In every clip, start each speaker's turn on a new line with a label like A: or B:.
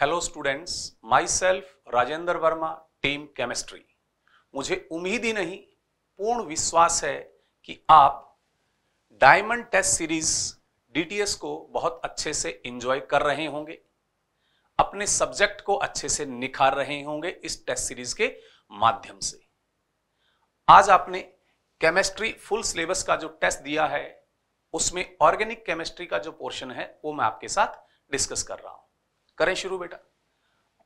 A: Hello students my self Rajendra Verma team chemistry मुझे उम्मीद ही नहीं पूर्ण विश्वास है कि आप डायमंड टेस्ट सीरीज डीटीएस को बहुत अच्छे से इंजॉय कर रहे होंगे अपने सब्जेक्ट को अच्छे से निखार रहे होंगे इस टेस्ट सीरीज के माध्यम से आज आपने केमिस्ट्री फुल सिलेबस का जो टेस्ट दिया है उसमें ऑर्गेनिक केमिस्ट्री का जो पोर्शन है वो मैं आपके साथ डिस्कस कर रहा हूं करें शुरू बेटा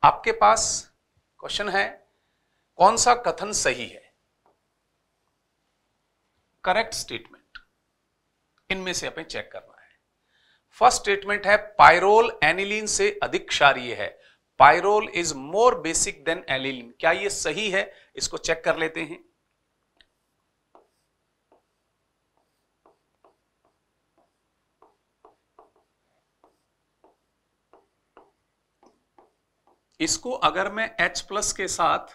A: आपके पास क्वेश्चन है कौन सा कथन सही है करेक्ट स्टेटमेंट इनमें से अपने चेक करना है फर्स्ट स्टेटमेंट है पायरोल एनिलीन से अधिक क्षारीय है pyrrole is more basic than aniline क्या ये सही है इसको चेक कर लेते हैं इसको अगर मैं H प्लस के साथ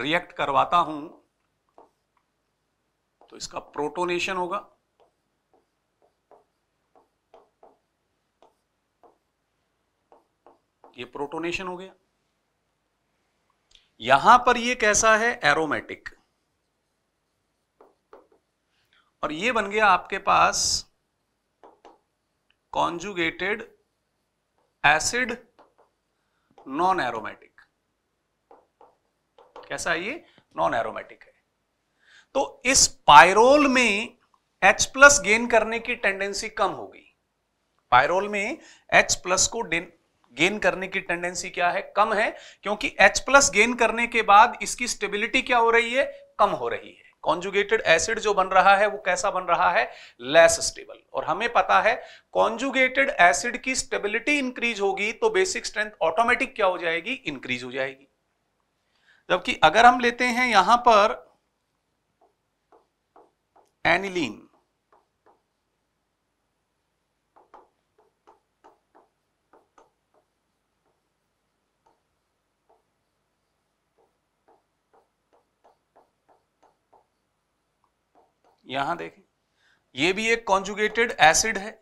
A: रिएक्ट करवाता हूं तो इसका प्रोटोनेशन होगा ये प्रोटोनेशन हो गया यहां पर ये कैसा है एरोमेटिक और ये बन गया आपके पास कॉन्जुगेटेड एसिड नॉन एरोमेटिक कैसा है ये नॉन एरोमेटिक है तो इस पायरोल में H प्लस गेन करने की टेंडेंसी कम होगी पायरोल में H प्लस को गेन करने की टेंडेंसी क्या है कम है क्योंकि H प्लस गेन करने के बाद इसकी स्टेबिलिटी क्या हो रही है कम हो रही है कॉन्जुगेटेड एसिड जो बन रहा है वो कैसा बन रहा है लेस स्टेबल और हमें पता है कॉन्जुगेटेड एसिड की स्टेबिलिटी इंक्रीज होगी तो बेसिक स्ट्रेंथ ऑटोमेटिक क्या हो जाएगी इंक्रीज हो जाएगी जबकि अगर हम लेते हैं यहां पर एनिलीन यहां देखें ये भी एक कॉन्जुगेटेड एसिड है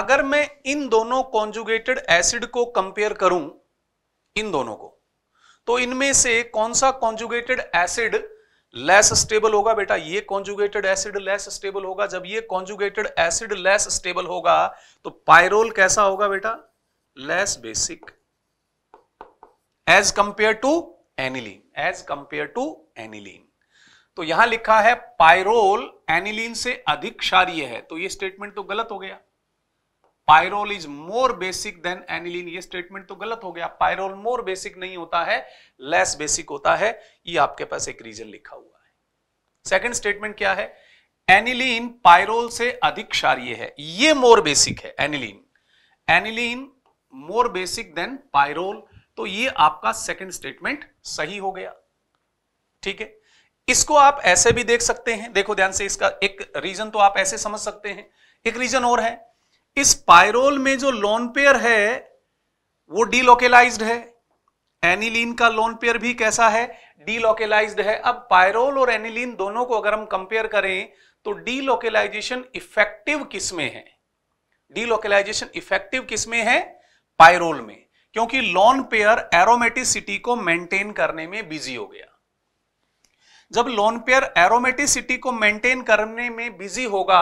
A: अगर मैं इन दोनों कॉन्जुगेटेड एसिड को कंपेयर करूं इन दोनों को तो इनमें से कौन सा कॉन्जुगेटेड एसिड लेस स्टेबल होगा बेटा ये कॉन्जुगेटेड एसिड लेस स्टेबल होगा जब ये कॉन्जुगेटेड एसिड लेस स्टेबल होगा तो पायरोल कैसा होगा बेटा less basic as compared to aniline as compared to aniline तो यहां लिखा है पायरोल एनिलीन से अधिक क्षारीय है तो ये स्टेटमेंट तो गलत हो गया pyrrole is more basic than aniline ये स्टेटमेंट तो गलत हो गया पायरोल मोर बेसिक नहीं होता है लेस बेसिक होता है ये आपके पास एक रीजन लिखा हुआ है सेकेंड स्टेटमेंट क्या है एनिलीन पायरोल से अधिक क्षारीय है ये मोर बेसिक है aniline aniline more basic than pyrrole तो ये आपका सेकंड स्टेटमेंट सही हो गया ठीक है इसको आप ऐसे भी देख सकते हैं देखो ध्यान से इसका एक रीजन तो आप ऐसे समझ सकते हैं एक रीजन और है इस पायरोल में जो लोन पेयर है वो डीलोकेलाइज है एनिलीन का लोन पेयर भी कैसा है डीलोकेलाइज है अब पायरोल और एनिलीन दोनों को अगर हम कंपेयर करें तो डीलोकेलाइजेशन इफेक्टिव किसमें है डीलोकेलाइजेशन इफेक्टिव किसमें है पायरोल में क्योंकि लोन पेयर एरोमेटिसिटी को मेंटेन करने में बिजी हो गया जब लोन पेयर एरोमेटिसिटी को मेंटेन करने में बिजी होगा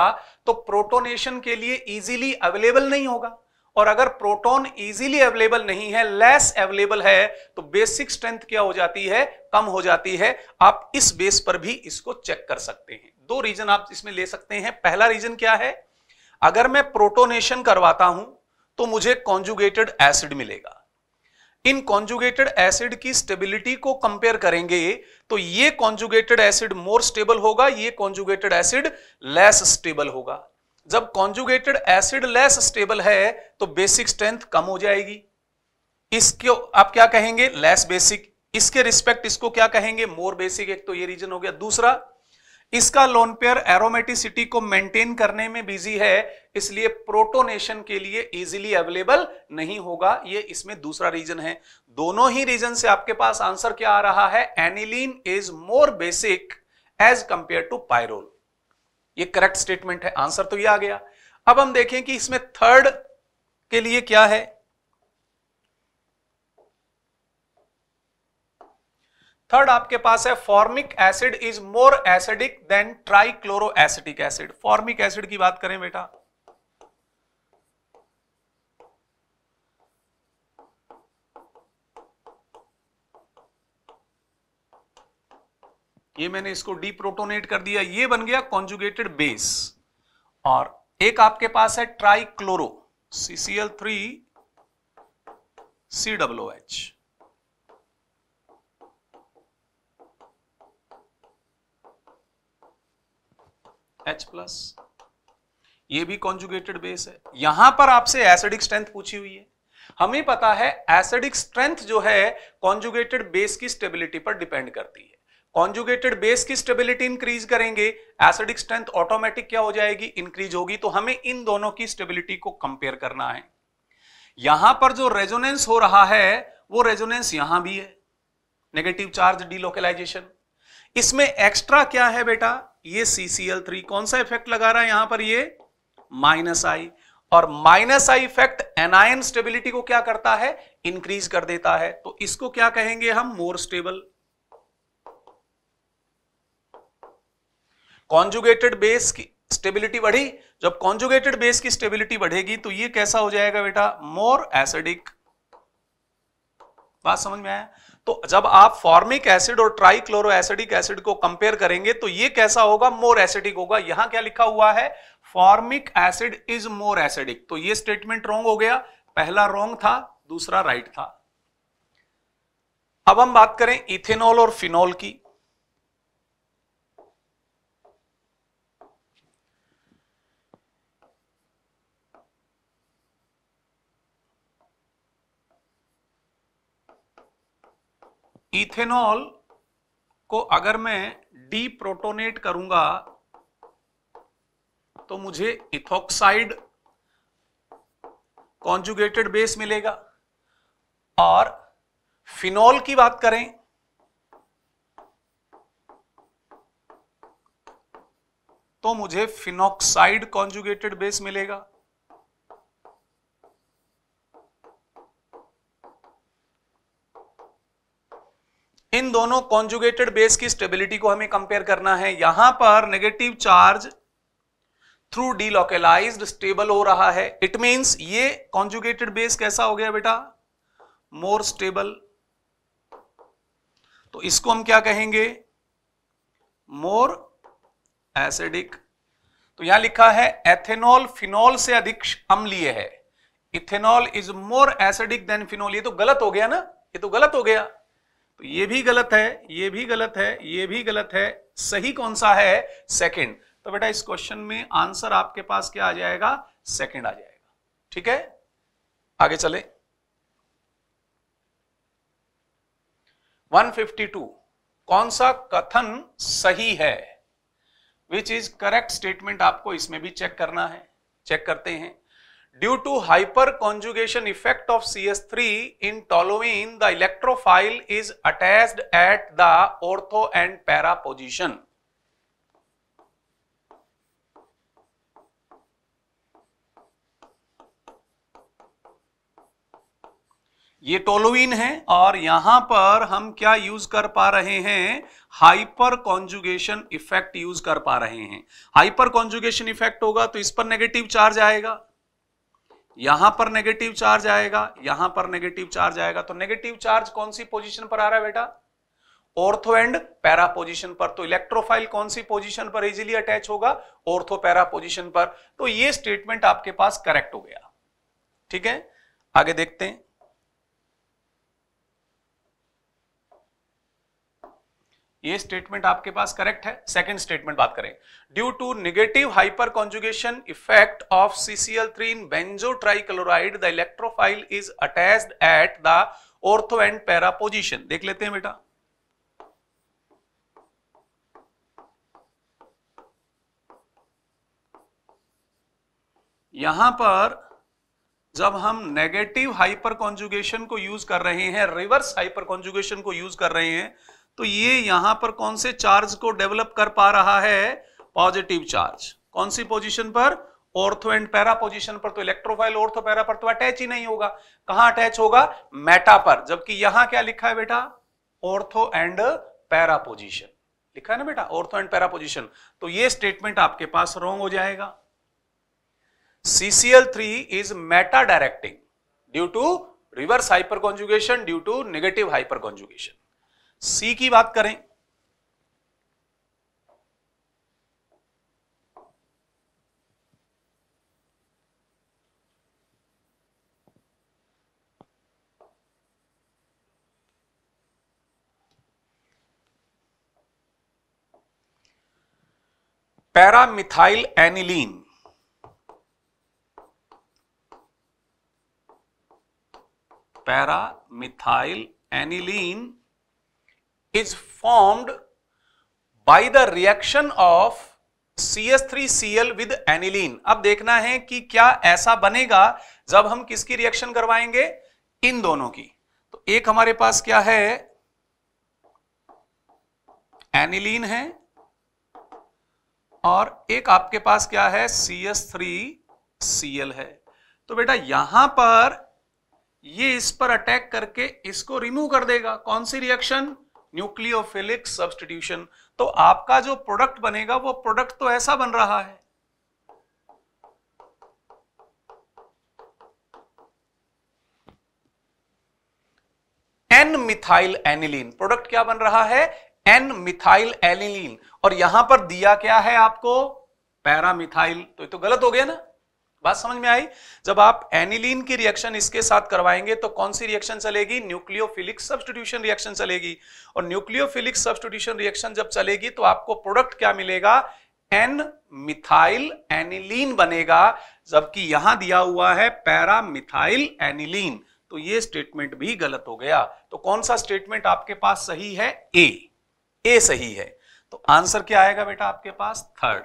A: तो प्रोटोनेशन के लिए इजीली अवेलेबल नहीं होगा और अगर प्रोटोन इजीली अवेलेबल नहीं है लेस अवेलेबल है तो बेसिक स्ट्रेंथ क्या हो जाती है कम हो जाती है आप इस बेस पर भी इसको चेक कर सकते हैं दो रीजन आप इसमें ले सकते हैं पहला रीजन क्या है अगर मैं प्रोटोनेशन करवाता हूं तो मुझे कॉन्जुगेटेड एसिड मिलेगा इन कॉन्जुगेटेड एसिड की स्टेबिलिटी को कंपेयर करेंगे तो ये कॉन्जुगेटेड एसिड मोर स्टेबल होगा ये कॉन्जुगेटेड एसिड लेस स्टेबल होगा जब कॉन्जुगेटेड एसिड लेस स्टेबल है तो बेसिक स्ट्रेंथ कम हो जाएगी इसको आप क्या कहेंगे लेस बेसिक इसके रिस्पेक्ट इसको क्या कहेंगे मोर बेसिक एक तो ये रीजन हो गया दूसरा इसका लोन पेयर एरोमेटिसिटी को मेंटेन करने में बिजी है इसलिए प्रोटोनेशन के लिए इजीली अवेलेबल नहीं होगा ये इसमें दूसरा रीजन है दोनों ही रीजन से आपके पास आंसर क्या आ रहा है aniline is more basic as compared to pyrrole ये करेक्ट स्टेटमेंट है आंसर तो ये आ गया अब हम देखें कि इसमें थर्ड के लिए क्या है थर्ड आपके पास है formic acid is more acidic than trichloro acidic acid formic acid की बात करें बेटा ये मैंने इसको डीप्रोटोनेट कर दिया ये बन गया कॉन्जुगेटेड बेस और एक आपके पास है trichloro CCl three C W H H plus ये भी कॉन्जुगेटेड बेस है यहां पर आपसे एसिडिक स्ट्रेंथ पूछी हुई है हमें पता है एसिडिक स्ट्रेंथ जो है कॉन्जुगेटेड बेस की स्टेबिलिटी पर डिपेंड करती है कॉन्जुगेटेड बेस की स्टेबिलिटी इंक्रीज करेंगे एसिडिक स्ट्रेंथ ऑटोमेटिक क्या हो जाएगी इंक्रीज होगी तो हमें इन दोनों की स्टेबिलिटी को कंपेयर करना है यहां पर जो रेजोनेंस हो रहा है वो रेजोनेंस यहां भी है नेगेटिव चार्ज डीलोकलाइजेशन इसमें एक्स्ट्रा क्या है बेटा ये CCL3 थ्री कौन सा इफेक्ट लगा रहा है यहां पर ये माइनस आई और minus I effect anion stability को क्या करता है इंक्रीज कर देता है तो इसको क्या कहेंगे हम मोर स्टेबल कॉन्जुगेटेड बेस की स्टेबिलिटी बढ़ी जब कॉन्जुगेटेड बेस की स्टेबिलिटी बढ़ेगी तो ये कैसा हो जाएगा बेटा मोर एसिडिक बात समझ में आया तो जब आप फॉर्मिक एसिड और ट्राईक्लोरो एसिडिक एसिड को कंपेयर करेंगे तो ये कैसा होगा मोर एसिडिक होगा यहां क्या लिखा हुआ है formic acid is more acidic तो ये स्टेटमेंट रॉन्ग हो गया पहला रॉन्ग था दूसरा राइट था अब हम बात करें इथेनॉल और फिनॉल की इथेनॉल को अगर मैं डी प्रोटोनेट करूंगा तो मुझे इथोक्साइड कॉन्जुगेटेड बेस मिलेगा और फिनॉल की बात करें तो मुझे फिनोक्साइड कॉन्जुगेटेड बेस मिलेगा इन दोनों कॉन्जुगेटेड बेस की स्टेबिलिटी को हमें कंपेयर करना है यहां पर negative charge through delocalised stable हो रहा है इट मीन ये कॉन्जुगेटेड बेस कैसा हो गया बेटा मोर स्टेबल तो इसको हम क्या कहेंगे मोर एसिडिक तो यहां लिखा है एथेनॉल फिनॉल से अधिक अम्लीय है ethanol is more acidic than phenol ये तो गलत हो गया ना ये तो गलत हो गया तो ये भी गलत है ये भी गलत है ये भी गलत है सही कौन सा है सेकंड तो बेटा इस क्वेश्चन में आंसर आपके पास क्या आ जाएगा सेकंड आ जाएगा ठीक है आगे चले 152 कौन सा कथन सही है विच इज करेक्ट स्टेटमेंट आपको इसमें भी चेक करना है चेक करते हैं Due to hyperconjugation effect of CS3 in toluene, the electrophile is attached at the ortho and para position. ये टोलोइन है और यहां पर हम क्या यूज कर पा रहे हैं हाइपर कॉन्जुगेशन इफेक्ट यूज कर पा रहे हैं हाइपर कॉन्जुगेशन इफेक्ट होगा तो इस पर नेगेटिव चार्ज आएगा यहां पर नेगेटिव चार्ज आएगा यहां पर नेगेटिव चार्ज आएगा तो नेगेटिव चार्ज कौन सी पोजीशन पर आ रहा है बेटा ऑर्थो एंड पैरा पोजीशन पर तो इलेक्ट्रोफाइल कौन सी पोजीशन पर इजीली अटैच होगा ऑर्थो पैरा पोजीशन पर तो ये स्टेटमेंट आपके पास करेक्ट हो गया ठीक है आगे देखते हैं ये स्टेटमेंट आपके पास करेक्ट है सेकंड स्टेटमेंट बात करें due to negative hyperconjugation effect of CCl three in benzotrichloride the electrophile is attach at the ortho and para position देख लेते हैं बेटा यहां पर जब हम नेगेटिव हाइपर कॉन्जुगेशन को यूज कर रहे हैं रिवर्स हाइपर कॉन्जुगेशन को यूज कर रहे हैं तो ये यहां पर कौन से चार्ज को डेवलप कर पा रहा है पॉजिटिव चार्ज कौन सी पोजिशन पर ऑर्थो एंड पैरा पोजीशन पर तो इलेक्ट्रोफाइल ऑर्थो पैरा पर तो अटैच ही नहीं होगा कहां अटैच होगा मेटा पर जबकि यहां क्या लिखा है बेटा ऑर्थो एंड पैरा पोजीशन लिखा है ना बेटा ऑर्थो एंड पैरा पोजीशन तो ये स्टेटमेंट आपके पास रॉन्ग हो जाएगा CCl three is meta directing due to reverse hyperconjugation due to negative hyperconjugation C की बात करें paramethyl aniline paramethyl aniline is formed by the reaction of l with aniline. अब देखना है कि क्या ऐसा बनेगा जब हम किसकी रिएक्शन करवाएंगे इन दोनों की तो एक हमारे पास क्या है एनिलीन है और एक आपके पास क्या है C S three C L है तो बेटा यहां पर ये इस पर अटैक करके इसको रिमूव कर देगा कौन सी रिएक्शन न्यूक्लियोफिलिक सब्सटीट्यूशन तो आपका जो प्रोडक्ट बनेगा वो प्रोडक्ट तो ऐसा बन रहा है एन मिथाइल एनिलीन प्रोडक्ट क्या बन रहा है एन मिथाइल एनिलीन और यहां पर दिया क्या है आपको पैरामिथाइल तो ये तो गलत हो गया ना बात समझ में आई जब आप एनिलीन की रिएक्शन इसके साथ करवाएंगे तो कौन सी रिएक्शन चलेगी न्यूक्लियोफिलिक सब्सटीट्यूशन रिएक्शन चलेगी और न्यूक्लियोफिलिक सब्सटीट्यूशन रिएक्शन जब चलेगी तो आपको प्रोडक्ट क्या मिलेगा एन मिथाइल एनिलीन बनेगा जबकि यहां दिया हुआ है पैरा मिथाइल एनिलीन तो ये स्टेटमेंट भी गलत हो गया तो कौन सा स्टेटमेंट आपके पास सही है ए ए सही है तो आंसर क्या आएगा बेटा आपके पास थर्ड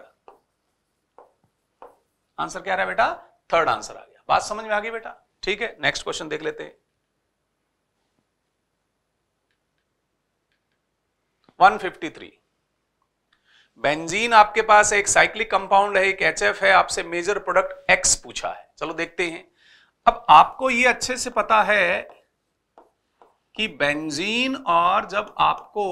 A: आंसर क्या रहा बेटा थर्ड आंसर आ गया बात समझ में आ गई बेटा ठीक है नेक्स्ट क्वेश्चन देख लेते हैं वन फिफ्टी थ्री बेंजीन आपके पास एक साइक्लिक कंपाउंड है एक एचएफ है आपसे मेजर प्रोडक्ट एक्स पूछा है चलो देखते हैं अब आपको यह अच्छे से पता है कि बेंजीन और जब आपको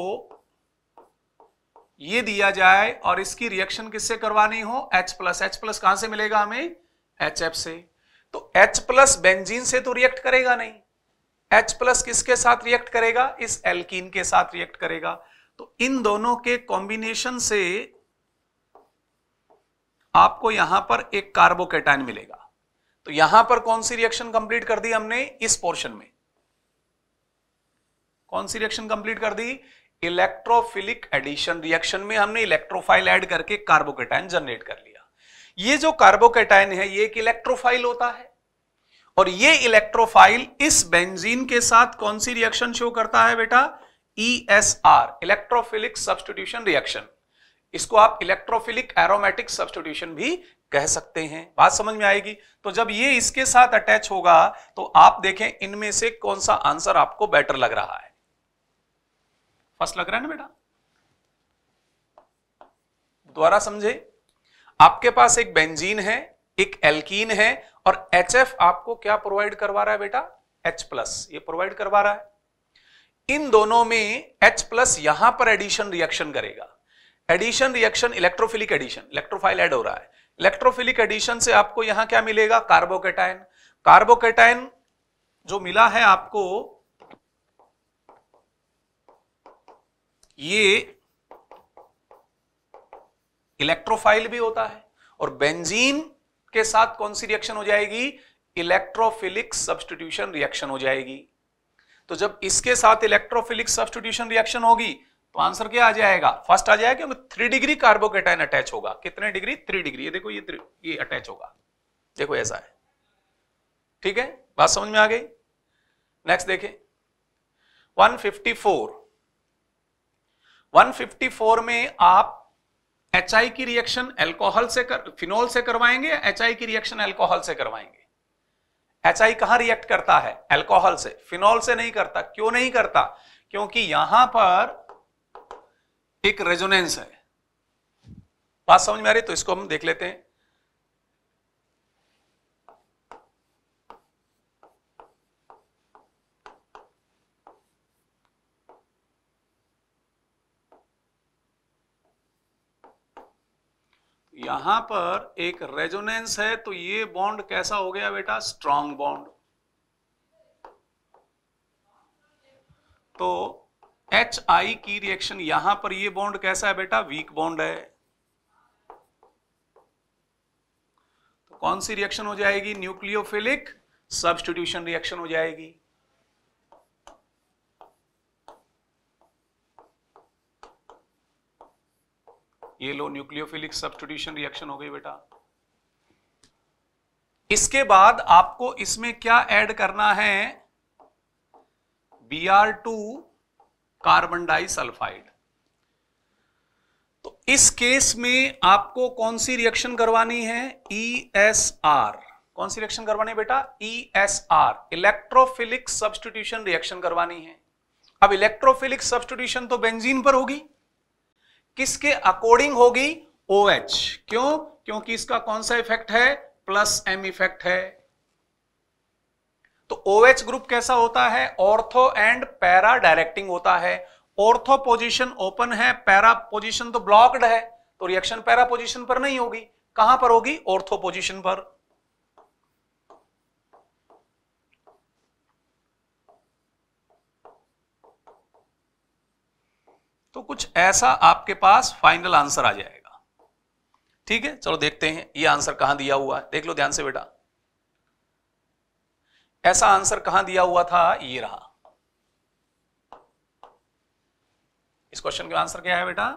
A: ये दिया जाए और इसकी रिएक्शन किससे करवानी हो H प्लस एच प्लस कहां से मिलेगा हमें एच एफ से तो H प्लस बेंजीन से तो रिएक्ट करेगा नहीं H प्लस किसके साथ रिएक्ट करेगा इस एल्कीन के साथ रिएक्ट करेगा तो इन दोनों के कॉम्बिनेशन से आपको यहां पर एक कार्बोकेटाइन मिलेगा तो यहां पर कौन सी रिएक्शन कंप्लीट कर दी हमने इस पोर्शन में कौन सी रिएक्शन कंप्लीट कर दी इलेक्ट्रोफिलिक एडिशन रिएक्शन में हमने इलेक्ट्रोफाइल ऐड करके कार्बोकेटाइन जनरेट कर लिया ये जो कार्बोकेटाइन है ये एक इलेक्ट्रोफाइल होता है और ये इलेक्ट्रोफाइल इस बेंजीन के साथ कौन सी रिएक्शन शो करता है बेटा E S R electrophilic substitution reaction इसको आप इलेक्ट्रोफिलिक एरोमेटिक सब्सटीट्यूशन भी कह सकते हैं बात समझ में आएगी तो जब ये इसके साथ अटैच होगा तो आप देखें इनमें से कौन सा आंसर आपको बेटर लग रहा है फर्स्ट लग रहा है ना बेटा द्वारा समझे आपके पास एक बेंजीन है एक एल्कीन है और एच आपको क्या प्रोवाइड करवा रहा है बेटा एच प्लस ये प्रोवाइड करवा रहा है इन दोनों में एच प्लस यहां पर एडिशन रिएक्शन करेगा addition reaction electrophilic addition electrophile add हो रहा है इलेक्ट्रोफिलिक एडिशन से आपको यहां क्या मिलेगा कार्बोकेटाइन कार्बोकेटाइन जो मिला है आपको ये इलेक्ट्रोफाइल भी होता है और बेंजीन के साथ कौन सी रिएक्शन हो जाएगी इलेक्ट्रोफिलिक सब्सटीट्यूशन रिएक्शन हो जाएगी तो जब इसके साथ इलेक्ट्रोफिलिक सब्सटीट्यूशन रिएक्शन होगी तो आंसर क्या आ जाएगा फर्स्ट आ जाएगा क्योंकि थ्री डिग्री कार्बोकेटाइन अटैच होगा कितने डिग्री थ्री डिग्री ये देखो ये ये अटैच होगा देखो ऐसा है ठीक है बात समझ में आ गई नेक्स्ट देखें 154 154 में आप एच आई की रिएक्शन एल्कोहल से कर फिनोल से करवाएंगे एच आई की रिएक्शन एल्कोहल से करवाएंगे एच आई कहां रिएक्ट करता है एल्कोहल से फिनोल से नहीं करता क्यों नहीं करता क्योंकि यहां पर एक रेजोनेंस है बात समझ में आ रही तो इसको हम देख लेते हैं यहां पर एक रेजोनेंस है तो ये बॉन्ड कैसा हो गया बेटा स्ट्रांग बॉन्ड तो एच आई की रिएक्शन यहां पर ये बॉन्ड कैसा है बेटा वीक बॉन्ड है तो कौन सी रिएक्शन हो जाएगी न्यूक्लियोफिलिक सब्सटीट्यूशन रिएक्शन हो जाएगी ये लो न्यूक्लियोफिलिक सब्सटीट्यूशन रिएक्शन हो गई बेटा इसके बाद आपको इसमें क्या ऐड करना है B R two carbon disulphide तो इस केस में आपको कौन सी रिएक्शन करवानी है ई एस आर कौन सी रिएक्शन करवानी है बेटा E S R electrophilic substitution reaction करवानी है अब इलेक्ट्रोफिलिक सब्सटीट्यूशन तो बेंजीन पर होगी किसके अकॉर्डिंग होगी ओ OH. क्यों क्योंकि इसका कौन सा इफेक्ट है प्लस एम इफेक्ट है तो ओ OH ग्रुप कैसा होता है ऑर्थो एंड पैरा डायरेक्टिंग होता है ऑर्थो पोजीशन ओपन है पैरा पोजीशन तो ब्लॉक्ड है तो रिएक्शन पैरा पोजीशन पर नहीं होगी कहां पर होगी ऑर्थो पोजीशन पर तो कुछ ऐसा आपके पास फाइनल आंसर आ जाएगा ठीक है चलो देखते हैं ये आंसर कहां दिया हुआ है देख लो ध्यान से बेटा ऐसा आंसर कहां दिया हुआ था ये रहा इस क्वेश्चन का आंसर क्या है बेटा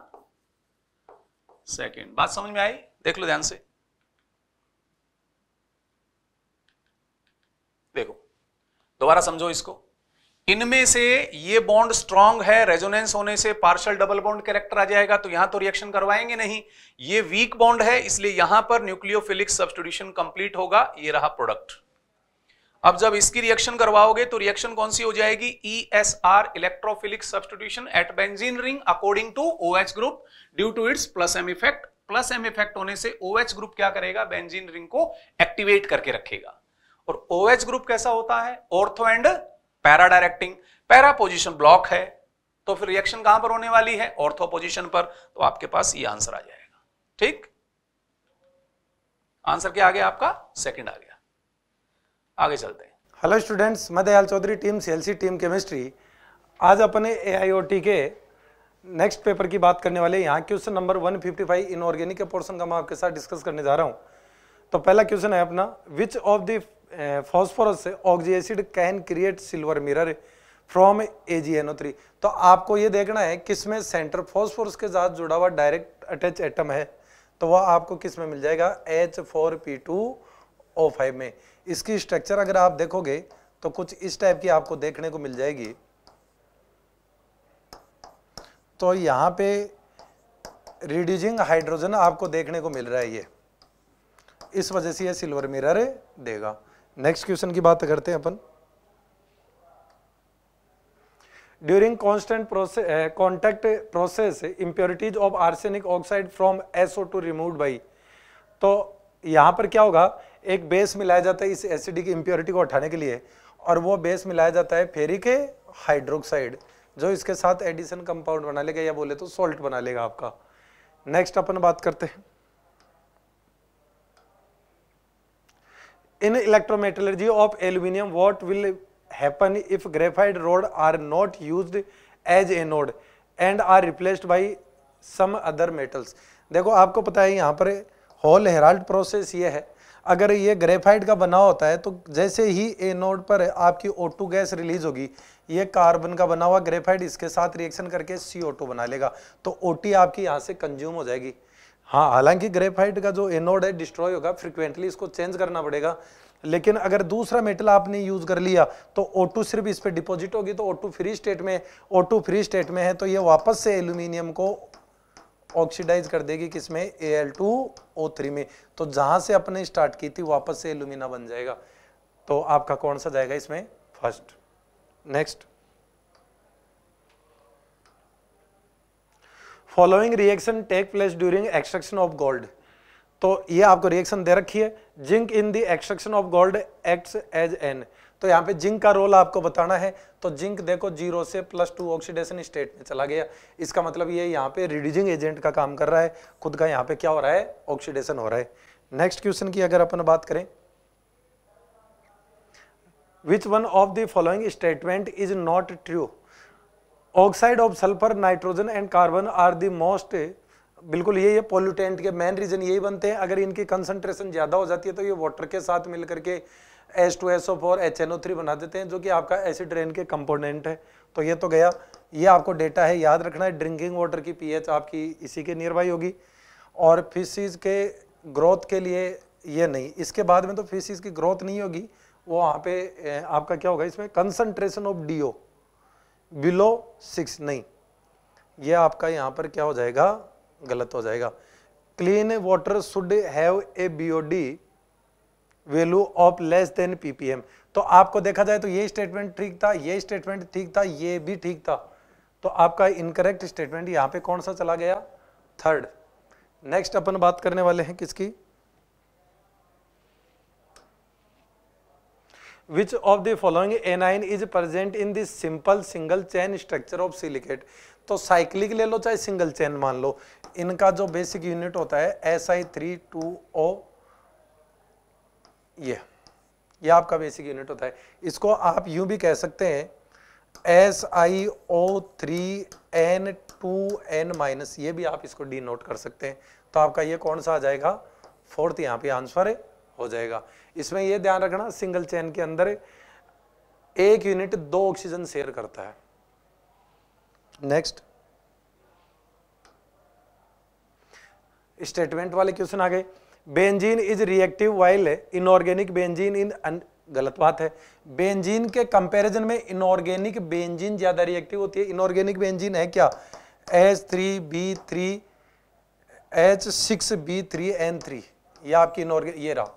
A: सेकंड बात समझ में आई देख लो ध्यान से देखो दोबारा समझो इसको इनमें से ये बॉन्ड स्ट्रांग है रेजोनेंस होने से पार्शल डबल बॉन्ड कैरेक्टर आ जाएगा तो यहां तो रिएक्शन करवाएंगे नहीं ये वीक बॉन्ड है इसलिए यहां पर न्यूक्लियोफिलिक सब्सटीट्यूशन कंप्लीट होगा ये रहा प्रोडक्ट अब जब इसकी रिएक्शन करवाओगे तो रिएक्शन कौन सी हो जाएगी E S R electrophilic substitution at benzene ring according to O H group due to its plus M effect plus M effect होने से ओ एच ग्रुप क्या करेगा बेंजीन रिंग को एक्टिवेट करके रखेगा और ओ एच ग्रुप कैसा होता है ortho and para directing para position block है तो फिर रिएक्शन कहां पर होने वाली है ऑर्थो पोजिशन पर तो आपके पास ये आंसर आ जाएगा ठीक आंसर क्या आ गया आपका सेकंड आ गया आगे चलते हैं
B: हेलो स्टूडेंट्स मैं Dayal Chaudhary team CLC team chemistry आज अपने एआईओटी के नेक्स्ट पेपर की बात करने वाले यहाँ क्वेश्चन नंबर 155 इनऑर्गेनिक के पोर्शन का मैं आपके साथ डिस्कस करने जा रहा हूँ तो पहला क्वेश्चन है अपना विच ऑफ द फॉस्फोरस से oxy acid can create silver mirror from A G N O three तो आपको ये देखना है किस में सेंटर फॉस्फोरस के साथ जुड़ा हुआ डायरेक्ट अटैच एटम है तो वह आपको किस में मिल जाएगा H four P two O five में इसकी स्ट्रक्चर अगर आप देखोगे तो कुछ इस टाइप की आपको देखने को मिल जाएगी तो यहाँ पे रिड्यूजिंग हाइड्रोजन आपको देखने को मिल रहा है ये इस वजह से ये सिल्वर मिरर देगा नेक्स्ट क्वेश्चन की बात करते हैं अपन during constant process contact process impurities of arsenic oxide from SO two remove by तो यहां पर क्या होगा एक बेस मिलाया जाता है इस एसिडी की इंप्योरिटी को हटाने के लिए और वो बेस मिलाया जाता है फेरिक हाइड्रोक्साइड जो इसके साथ एडिशन कंपाउंड बना लेगा या बोले तो सोल्ट बना लेगा आपका नेक्स्ट अपन बात करते हैं in electrometallurgy of aluminium what will happen if graphite rod are not used as anode and are replaced by some other metals देखो आपको पता है यहाँ पर होल हेराल्ड प्रोसेस ये है अगर ये ग्रेफाइड का बना होता है तो जैसे ही ए नोड पर आपकी ओ गैस रिलीज होगी ये कार्बन का बना हुआ ग्रेफाइड इसके साथ रिएक्शन करके सी ओ टू बना लेगा तो ओ टी आपकी यहाँ से कंज्यूम हो जाएगी हाँ हालांकि ग्रेफाइट का जो एनोड है डिस्ट्रॉय होगा फ्रिक्वेंटली इसको चेंज करना पड़ेगा लेकिन अगर दूसरा मेटल आपने यूज कर लिया तो ओटू सिर्फ इस पर डिपॉजिट होगी तो ओटू फ्री स्टेट में ओटू फ्री स्टेट में है तो ये वापस से एल्यूमिनियम को ऑक्सीडाइज कर देगी किसमें A L two O three में तो जहां से आपने स्टार्ट की थी वापस से एल्यूमिना बन जाएगा तो आपका कौन सा जाएगा इसमें first next following reaction take place during extraction of gold तो ये आपको रिएक्शन दे रखी है zinc in the extraction of gold act as an तो यहाँ पे जिंक का रोल आपको बताना है तो जिंक देखो जीरो से प्लस टू ऑक्सीडेशन स्टेट में चला गया इसका मतलब ये यहाँ पे रिड्यूजिंग एजेंट का काम कर रहा है खुद का यहाँ पे क्या हो रहा है ऑक्सीडेशन हो रहा है नेक्स्ट क्वेश्चन की अगर अपन बात करें which one of the following statement is not true oxide of sulphur nitrogen and carbon are the most बिल्कुल यही है पॉल्यूटेंट के मेन रीजन यही बनते हैं अगर इनकी कंसंट्रेशन ज़्यादा हो जाती है तो ये वाटर के साथ मिल करके S two S O four H N O three बना देते हैं जो कि आपका एसिड रेन के कंपोनेंट है तो ये तो गया ये आपको डेटा है याद रखना है ड्रिंकिंग वाटर की पीएच आपकी इसी के नियर बाई होगी और फिशिज के ग्रोथ के लिए ये नहीं इसके बाद में तो फिशिज की ग्रोथ नहीं होगी वो वहाँ पे eh, आपका क्या होगा इसमें concentration of D O below six नहीं ये आपका यहाँ पर क्या हो जाएगा गलत हो जाएगा clean water should have a BOD value of less than ppm तो आपको देखा जाए तो ये स्टेटमेंट ठीक था ये स्टेटमेंट ठीक था ये भी ठीक था तो आपका इनकरेक्ट स्टेटमेंट यहाँ पे कौन सा चला गया थर्ड नेक्स्ट अपन बात करने वाले हैं किसकी which of the following anion is present in this simple single chain structure of silicate तो साइक्लिक ले लो चाहे सिंगल चैन मान लो इनका जो बेसिक यूनिट होता है S I three two O ये ये आपका बेसिक यूनिट होता है इसको आप यू भी कह सकते हैं S I O three N two N minus ये भी आप इसको डी नोट कर सकते हैं तो आपका ये कौन सा आ जाएगा फोर्थ यहाँ पे आंसर हो जाएगा इसमें यह ध्यान रखना सिंगल चैन के अंदर एक यूनिट दो ऑक्सीजन शेयर करता है नेक्स्ट स्टेटमेंट वाले क्वेश्चन आ गए benzene is reactive while inorganic benzene इन गलत बात है बेंजीन के कंपैरिजन में इनऑर्गेनिक बेंजीन ज्यादा रिएक्टिव होती है इनऑर्गेनिक बेंजीन है क्या H three B three H six B three N three यह आपकी इनऑर्गे ये रहा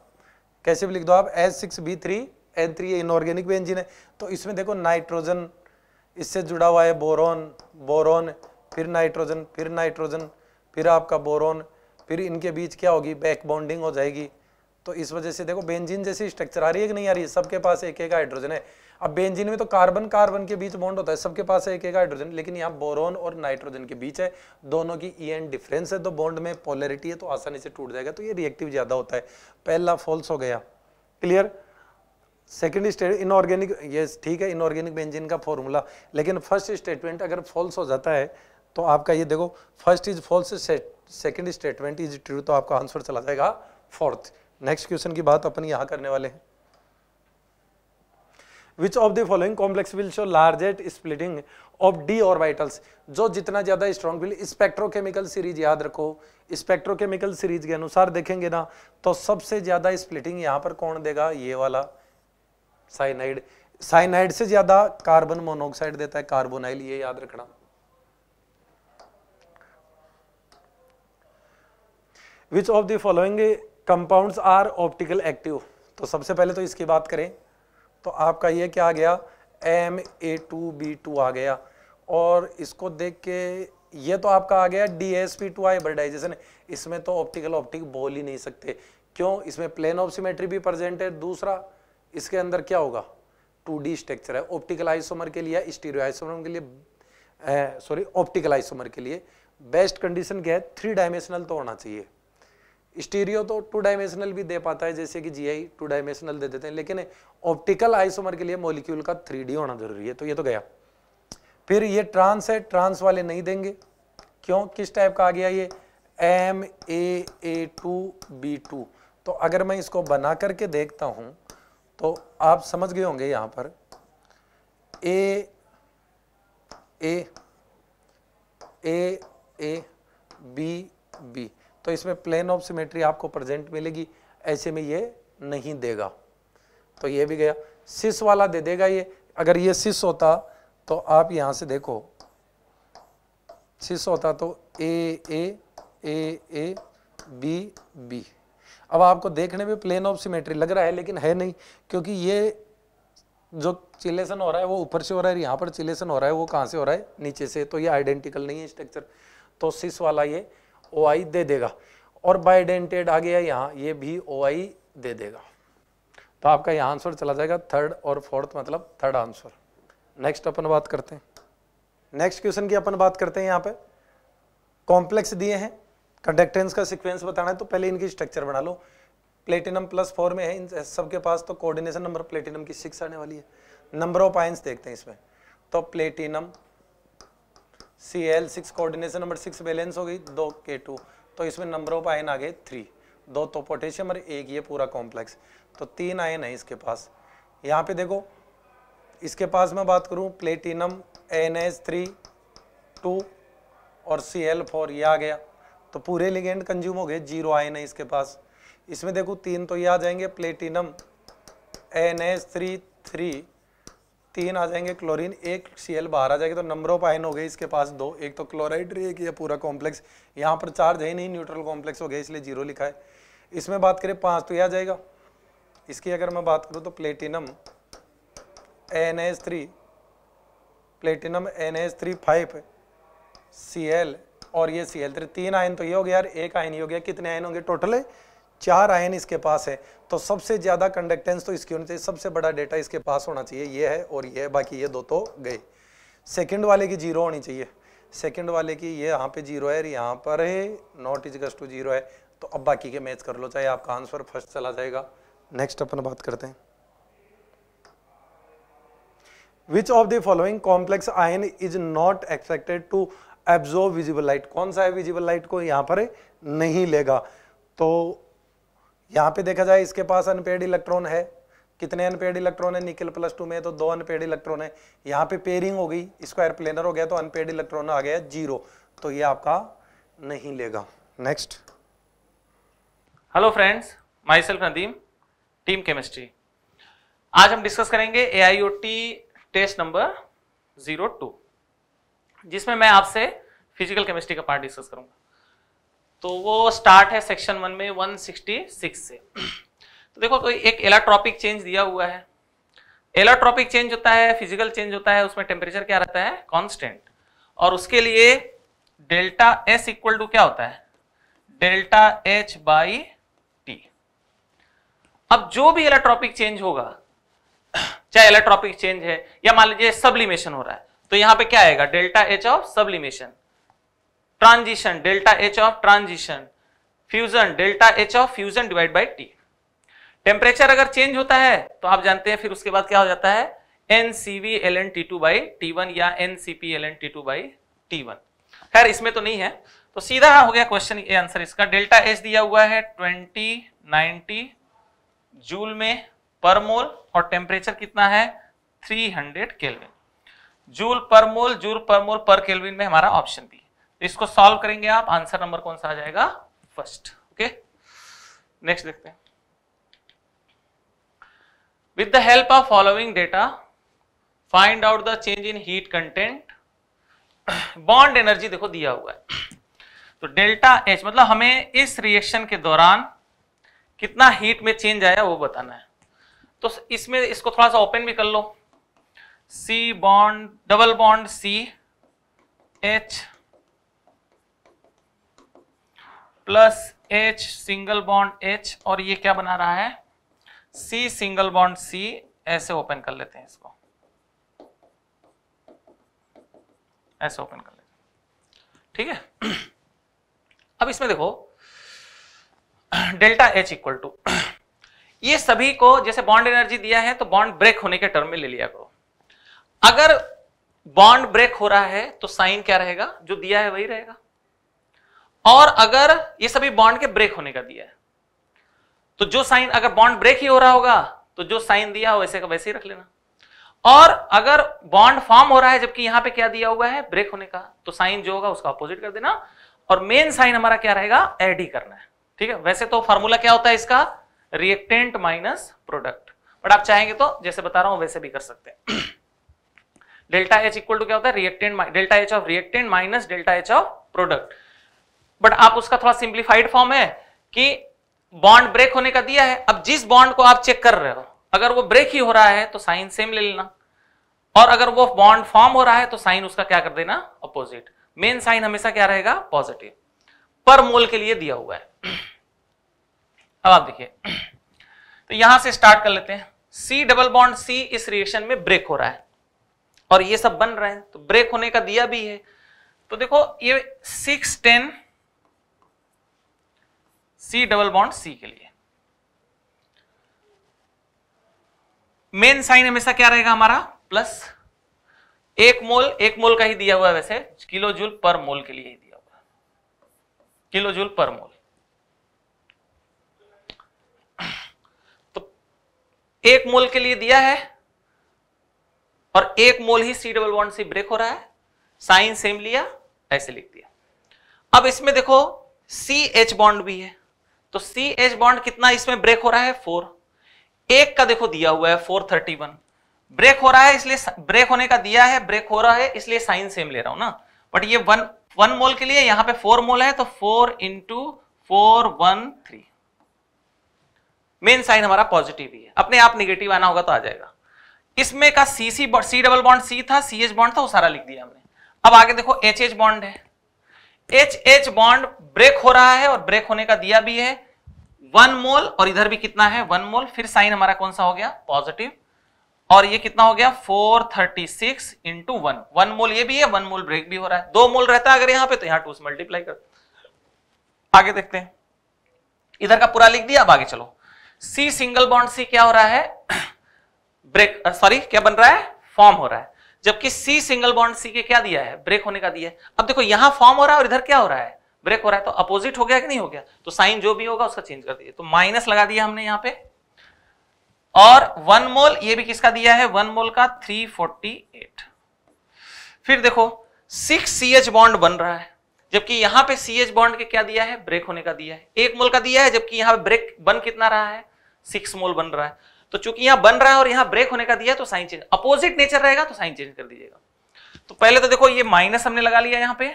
B: कैसे भी लिख दो आप S six B three N three ये इनऑर्गेनिक भी इंजिन है तो इसमें देखो नाइट्रोजन इससे जुड़ा हुआ है बोरोन बोरोन फिर नाइट्रोजन फिर नाइट्रोजन फिर आपका बोरोन फिर इनके बीच क्या होगी बैक बॉन्डिंग हो जाएगी तो इस वजह से देखो बेंजिन जैसी स्ट्रक्चर आ रही है कि नहीं आ रही है सबके पास एक एक हाइड्रोजन है अब बेंजीन में तो कार्बन कार्बन के बीच बॉन्ड होता है सबके पास है एक एक हाइड्रोजन लेकिन यहाँ बोरोन और नाइट्रोजन के बीच है दोनों की ई एन डिफरेंस है तो बॉन्ड में पॉलरिटी है तो आसानी से टूट जाएगा तो ये रिएक्टिव ज़्यादा होता है पहला फॉल्स हो गया क्लियर सेकेंड स्टेट इनऑर्गेनिक ये ठीक है इनऑर्गेनिक बेंजिन का फॉर्मूला लेकिन फर्स्ट स्टेटमेंट अगर फॉल्स हो जाता है तो आपका ये देखो first is false second statement is true तो आपका आंसर चला जाएगा फोर्थ नेक्स्ट क्वेश्चन की बात अपन यहाँ करने वाले हैं which of the following complex will show largest splitting of D orbitals जो जितना ज्यादा स्ट्रॉन्ग विल स्पेक्ट्रोकेमिकल सीरीज याद रखो स्पेक्ट्रोकेमिकल सीरीज के अनुसार देखेंगे ना तो सबसे ज्यादा स्प्लिटिंग यहां पर कौन देगा ये वाला साइनाइड साइनाइड से ज्यादा कार्बन मोनोऑक्साइड देता है कार्बोनाइल ये याद रखना which of the following compounds are optical active तो सबसे पहले तो इसकी बात करें तो आपका ये क्या आ गया M A two B two आ गया और इसको देख के ये तो आपका आ गया D S P two hybridisation इसमें तो ऑप्टिकल ऑप्टिक बोल ही नहीं सकते क्यों इसमें प्लेन ऑफ सीमेट्री भी प्रेजेंट है दूसरा इसके अंदर क्या होगा टू डी स्ट्रक्चर है ऑप्टिकल आइसोमर के लिए स्टीरियो आइसोमर के लिए सॉरी ऑप्टिकल आइसोमर के लिए बेस्ट कंडीशन क्या है थ्री डायमेंशनल तो होना चाहिए स्टीरियो तो टू डायमेंशनल भी दे पाता है जैसे कि जी आई टू डायमेंशनल दे देते हैं लेकिन ऑप्टिकल आइसोमर के लिए मोलिक्यूल का थ्री होना जरूरी है तो ये तो गया फिर ये ट्रांस है ट्रांस वाले नहीं देंगे क्यों किस टाइप का आ गया ये M A A two B two तो अगर मैं इसको बना करके देखता हूं तो आप समझ गए होंगे यहां पर ए ए ए बी बी तो इसमें प्लेन ऑफ सिमेट्री आपको प्रेजेंट मिलेगी ऐसे में ये नहीं देगा तो ये भी गया सिस वाला दे देगा ये अगर ये सिस होता तो आप यहां से देखो सिस होता तो ए ए ए ए बी बी अब आपको देखने में प्लेन ऑफ सिमेट्री लग रहा है लेकिन है नहीं क्योंकि ये जो चिलेशन हो रहा है वो ऊपर से हो रहा है यहां पर चिलेशन हो रहा है वो कहां से हो रहा है नीचे से तो ये आइडेंटिकल नहीं है स्ट्रक्चर तो सिस वाला ये ओ आई दे देगा और बाइडेंटेड आ गया यहाँ ये भी ओ आई दे देगा तो आपका यहाँ आंसर चला जाएगा थर्ड और फोर्थ मतलब थर्ड आंसर नेक्स्ट अपन बात करते हैं नेक्स्ट क्वेश्चन की अपन बात करते हैं यहाँ पे कॉम्प्लेक्स दिए हैं कंडक्टेंस का सीक्वेंस बताना है तो पहले इनकी स्ट्रक्चर बना लो प्लेटिनम प्लस फोर में है इन सबके पास तो कोऑर्डिनेशन नंबर प्लेटिनम की सिक्स आने वाली है नंबर ऑफ आयंस देखते हैं इसमें तो platinum C L six coordination number six balance हो गई दो के टू तो इसमें नंबर ऑफ आयन आ गए थ्री दो तो पोटेशियम और एक ये पूरा कॉम्प्लेक्स तो तीन आयन है इसके पास यहाँ पे देखो इसके पास मैं बात करूँ platinum N H three two और सी एल फोर ये आ गया तो पूरे लिगेंड कंज्यूम हो गए जीरो आयन है इसके पास इसमें देखो तीन तो ये आ जाएंगे platinum N H three three तीन आ जाएंगे क्लोरीन एक सी बाहर आ जाएगी तो नंबर ऑफ आयन हो गए इसके पास दो एक तो क्लोराइड रही है पूरा कॉम्प्लेक्स यहाँ पर चार्ज है नहीं न्यूट्रल कॉम्प्लेक्स हो गया इसलिए जीरो लिखा है इसमें बात करें पांच तो यह आ जाएगा इसकी अगर मैं बात करूँ तो platinum N S three platinum N S three five C L और ये सी एल थ्री तीन आयन तो ये हो गया यार एक आयन ही हो गया कितने आयन होंगे टोटल है चार आयन इसके पास है तो सबसे ज़्यादा कंडक्टेंस तो इसकी होनी चाहिए सबसे बड़ा डेटा इसके पास होना चाहिए ये है और ये है बाकी ये दो तो गए सेकंड वाले की जीरो होनी चाहिए सेकंड वाले की ये यहाँ पे जीरो है यहाँ पर है नॉट इजगस टू जीरो है तो अब बाकी के मैच कर लो चाहे आपका आंसर फर्स्ट चला जाएगा नेक्स्ट अपन बात करते हैं which of the following complex ion is not expected to absorb visible light कौन सा है विजिबल लाइट को यहाँ पर नहीं लेगा तो यहाँ पे देखा जाए इसके पास अनपेड इलेक्ट्रॉन है कितने अनपेड इलेक्ट्रॉन है निकल प्लस टू में तो दो अनपेड इलेक्ट्रॉन है यहाँ पे पेयरिंग हो गई स्क्वायर प्लेनर हो गया तो अनपेड इलेक्ट्रॉन आ गया जीरो तो ये आपका
C: नहीं लेगा next hello friends my self Nadeem team chemistry आज हम डिस्कस करेंगे a test number zero two जिसमें मैं आपसे फिजिकल केमिस्ट्री का पार्ट डिस्कस करूंगा तो वो स्टार्ट है सेक्शन वन में 166 से तो देखो तो एक इलेक्ट्रॉपिक चेंज दिया हुआ है इलेक्ट्रॉपिक चेंज होता है फिजिकल चेंज होता है उसमें टेम्परेचर क्या रहता है कांस्टेंट और उसके लिए डेल्टा एस इक्वल टू क्या होता है डेल्टा एच बाई टी अब जो भी इलेक्ट्रॉपिक चेंज होगा चाहे इलेक्ट्रॉपिक चेंज है या मान लीजिए सब्लिमेशन हो रहा है तो यहां पे क्या आएगा delta H of sublimation transition delta H of transition fusion delta H of fusion divide by T temperature अगर चेंज होता है तो आप जानते हैं फिर उसके बाद क्या हो जाता है N C V L N T two by T one या N C P L N T two by T one खैर इसमें तो नहीं है तो सीधा हो गया क्वेश्चन ये आंसर इसका डेल्टा एच दिया हुआ है ट्वेंटी नाइनटी जूल में पर मोल और टेम्परेचर कितना है थ्री हंड्रेड केल्विन जूल पर मोल जूल पर मोल पर केल्विन में हमारा ऑप्शन दिया तो इसको सॉल्व करेंगे आप आंसर नंबर कौन सा आ जाएगा फर्स्ट ओके नेक्स्ट देखते हैं with the help of following data find out the change in heat content bond energy देखो दिया हुआ है तो डेल्टा एच मतलब हमें इस रिएक्शन के दौरान कितना हीट में चेंज आया वो बताना है तो इसमें इसको थोड़ा सा ओपन भी कर लो C bond double bond C H plus H single bond H और ये क्या बना रहा है सी सिंगल बॉन्ड सी ऐसे ओपन कर लेते हैं इसको ऐसे ओपन कर लेते ठीक है अब इसमें देखो डेल्टा एच इक्वल टू ये सभी को जैसे बॉन्ड एनर्जी दिया है तो बॉन्ड ब्रेक होने के टर्म में ले लिया करो अगर बॉन्ड ब्रेक हो रहा है तो साइन क्या रहेगा जो दिया है वही रहेगा और अगर ये सभी बॉन्ड के ब्रेक होने का दिया है तो जो साइन अगर बॉन्ड ब्रेक ही हो रहा होगा तो जो साइन दिया वैसे का वैसे ही रख लेना और अगर बॉन्ड फॉर्म हो रहा है जबकि यहां पे क्या दिया हुआ है ब्रेक होने का तो साइन जो होगा उसका अपोजिट कर देना और मेन साइन हमारा क्या रहेगा एड ही करना है ठीक है वैसे तो फॉर्मूला क्या होता है इसका रिएक्टेंट माइनस प्रोडक्ट बट आप चाहेंगे तो जैसे बता रहा हूं वैसे भी कर सकते हैं डेल्टा एच इक्वल टू क्या होता है reactant delta H of reactant minus delta H of product but आप उसका थोड़ा सिंप्लीफाइड फॉर्म है कि बॉन्ड ब्रेक होने का दिया है अब जिस बॉन्ड को आप चेक कर रहे हो अगर वो ब्रेक ही हो रहा है तो साइन सेम ले लेना और अगर वो बॉन्ड फॉर्म हो रहा है तो साइन उसका क्या कर देना अपोजिट मेन साइन हमेशा क्या रहेगा पॉजिटिव पर मोल के लिए दिया हुआ है अब आप देखिए तो यहां से स्टार्ट कर लेते हैं सी डबल बॉन्ड सी इस रिएक्शन में ब्रेक हो रहा है और ये सब बन रहे हैं तो ब्रेक होने का दिया भी है तो देखो ये six ten C double bond C के लिए मेन साइन हमेशा क्या रहेगा हमारा प्लस एक मोल एक मोल का ही दिया हुआ है वैसे किलो जूल पर मोल के लिए ही दिया हुआ किलो जूल पर मोल तो एक मोल के लिए दिया है और एक मोल ही सी डबल बॉन्ड से ब्रेक हो रहा है साइन सेम लिया ऐसे लिख दिया अब इसमें देखो सी एच बॉन्ड भी है तो सी एच बॉन्ड कितना इसमें ब्रेक हो रहा है फोर एक का देखो दिया हुआ है फोर थर्टी वन ब्रेक हो रहा है इसलिए ब्रेक होने का दिया है ब्रेक हो रहा है इसलिए साइन सेम ले रहा हूं ना बट ये वन वन मोल के लिए यहां पे फोर मोल है तो four into four one three main sign हमारा पॉजिटिव ही है अपने आप निगेटिव आना होगा तो आ जाएगा इसमें का सी सी सी डबल बॉन्ड सी था सी एच बॉन्ड था वो सारा लिख दिया हमने अब आगे देखो एच एच बॉन्ड है एच एच बॉन्ड ब्रेक हो रहा है और ब्रेक होने का दिया भी है वन मोल और इधर भी कितना है वन मोल फिर साइन हमारा कौन सा हो गया पॉजिटिव और ये कितना हो गया 436 thirty six into one one mole ये भी है वन मोल ब्रेक भी हो रहा है दो मोल रहता है अगर यहां पे तो यहां टू से मल्टीप्लाई कर आगे देखते हैं इधर का पूरा लिख दिया अब आगे चलो सी सिंगल बॉन्ड सी क्या हो रहा है ब्रेक सॉरी क्या बन रहा है फॉर्म हो रहा है जबकि सी सिंगल बॉन्ड सी के क्या दिया है ब्रेक होने का दिया है अब देखो यहां फॉर्म हो रहा है और इधर क्या हो रहा है ब्रेक हो रहा है तो अपोजिट हो गया कि नहीं हो गया तो साइन जो भी होगा उसका चेंज कर दिया तो माइनस लगा दिया हमने यहां पे और वन मोल ये भी किसका दिया है वन मोल का 348 फिर देखो सिक्स सी एच बॉन्ड बन रहा है जबकि यहां पे सी एच बॉन्ड के क्या दिया है ब्रेक होने का दिया है एक मोल का दिया है जबकि यहां पे ब्रेक बन कितना रहा है सिक्स मोल बन रहा है तो चूंकि यहां बन रहा है और यहां ब्रेक होने का दिया तो साइन चेंज अपोजिट नेचर रहेगा तो साइन चेंज कर दीजिएगा तो पहले तो देखो ये माइनस हमने लगा लिया यहां पे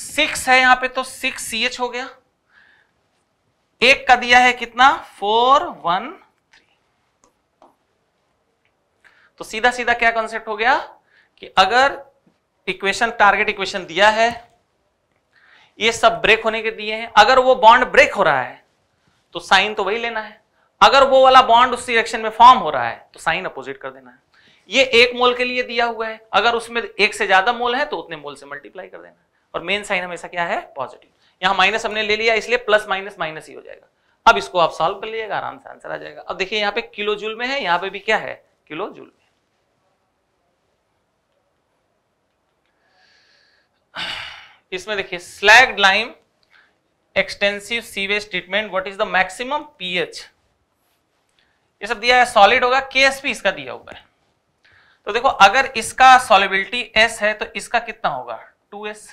C: सिक्स है यहां पे तो सिक्स सी एच हो गया एक का दिया है कितना फोर वन थ्री तो सीधा सीधा क्या कॉन्सेप्ट हो गया कि अगर इक्वेशन टारगेट इक्वेशन दिया है ये सब ब्रेक होने के दिए हैं अगर वो बॉन्ड ब्रेक हो रहा है तो साइन तो वही लेना है अगर वो वाला बॉन्ड उस रिएक्शन में फॉर्म हो रहा है तो साइन अपोजिट कर देना है ये एक मोल के लिए दिया हुआ है अगर उसमें एक से ज्यादा मोल है तो उतने मोल से मल्टीप्लाई कर देना है और मेन साइन हमेशा क्या है पॉजिटिव यहाँ माइनस हमने ले लिया इसलिए प्लस माइनस माइनस ही हो जाएगा अब इसको आप सॉल्व कर लिएगा आराम से आंसर आ जाएगा अब देखिए यहाँ पे किलो जूल में है यहाँ पे भी क्या है किलो जूल में इसमें देखिए slag lime extensive sewage treatment what is the maximum pH ये सब दिया है सॉलिड होगा के एस भी इसका दिया हुआ है तो देखो अगर इसका सॉलिबिलिटी एस है तो इसका कितना होगा टू एस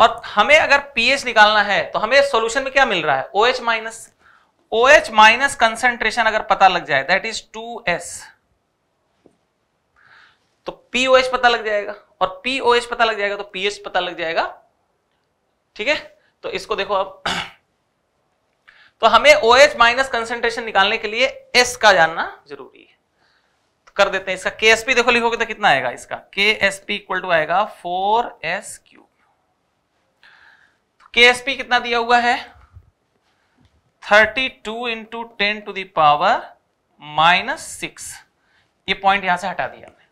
C: और हमें अगर पीएच निकालना है तो हमें सॉल्यूशन में क्या मिल रहा है O H minus O H minus concentration अगर पता लग जाए दैट इज टू एस तो एच पता लग जाएगा और एच पता लग जाएगा तो पीएच पता लग जाएगा ठीक है तो इसको देखो अब तो हमें ओ एच माइनस कंसेंट्रेशन निकालने के लिए एस का जानना जरूरी है तो कर देते हैं इसका के एस पी देखो लिखोगे तो कितना आएगा इसका K S P equal to आएगा four S cube K S P कितना दिया हुआ है thirty two into ten to the power minus six ये पॉइंट यहां से हटा दिया हमने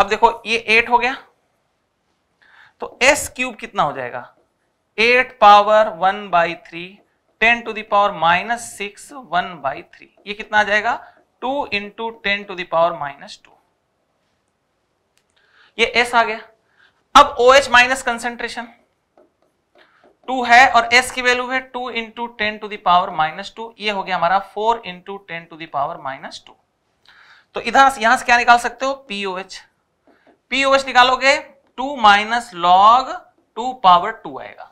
C: अब देखो ये एट हो गया तो एस क्यूब कितना हो जाएगा eight power one by three ten to the power minus six one by three ये कितना आ जाएगा two into ten to the power minus two ये एस आ गया अब O H minus concentration two है और एस की वैल्यू है two into ten to the power minus two ये हो गया हमारा four into ten to the power minus two तो इधर यहां से क्या निकाल सकते हो एच पीओ एच निकालोगे two minus log two power two आएगा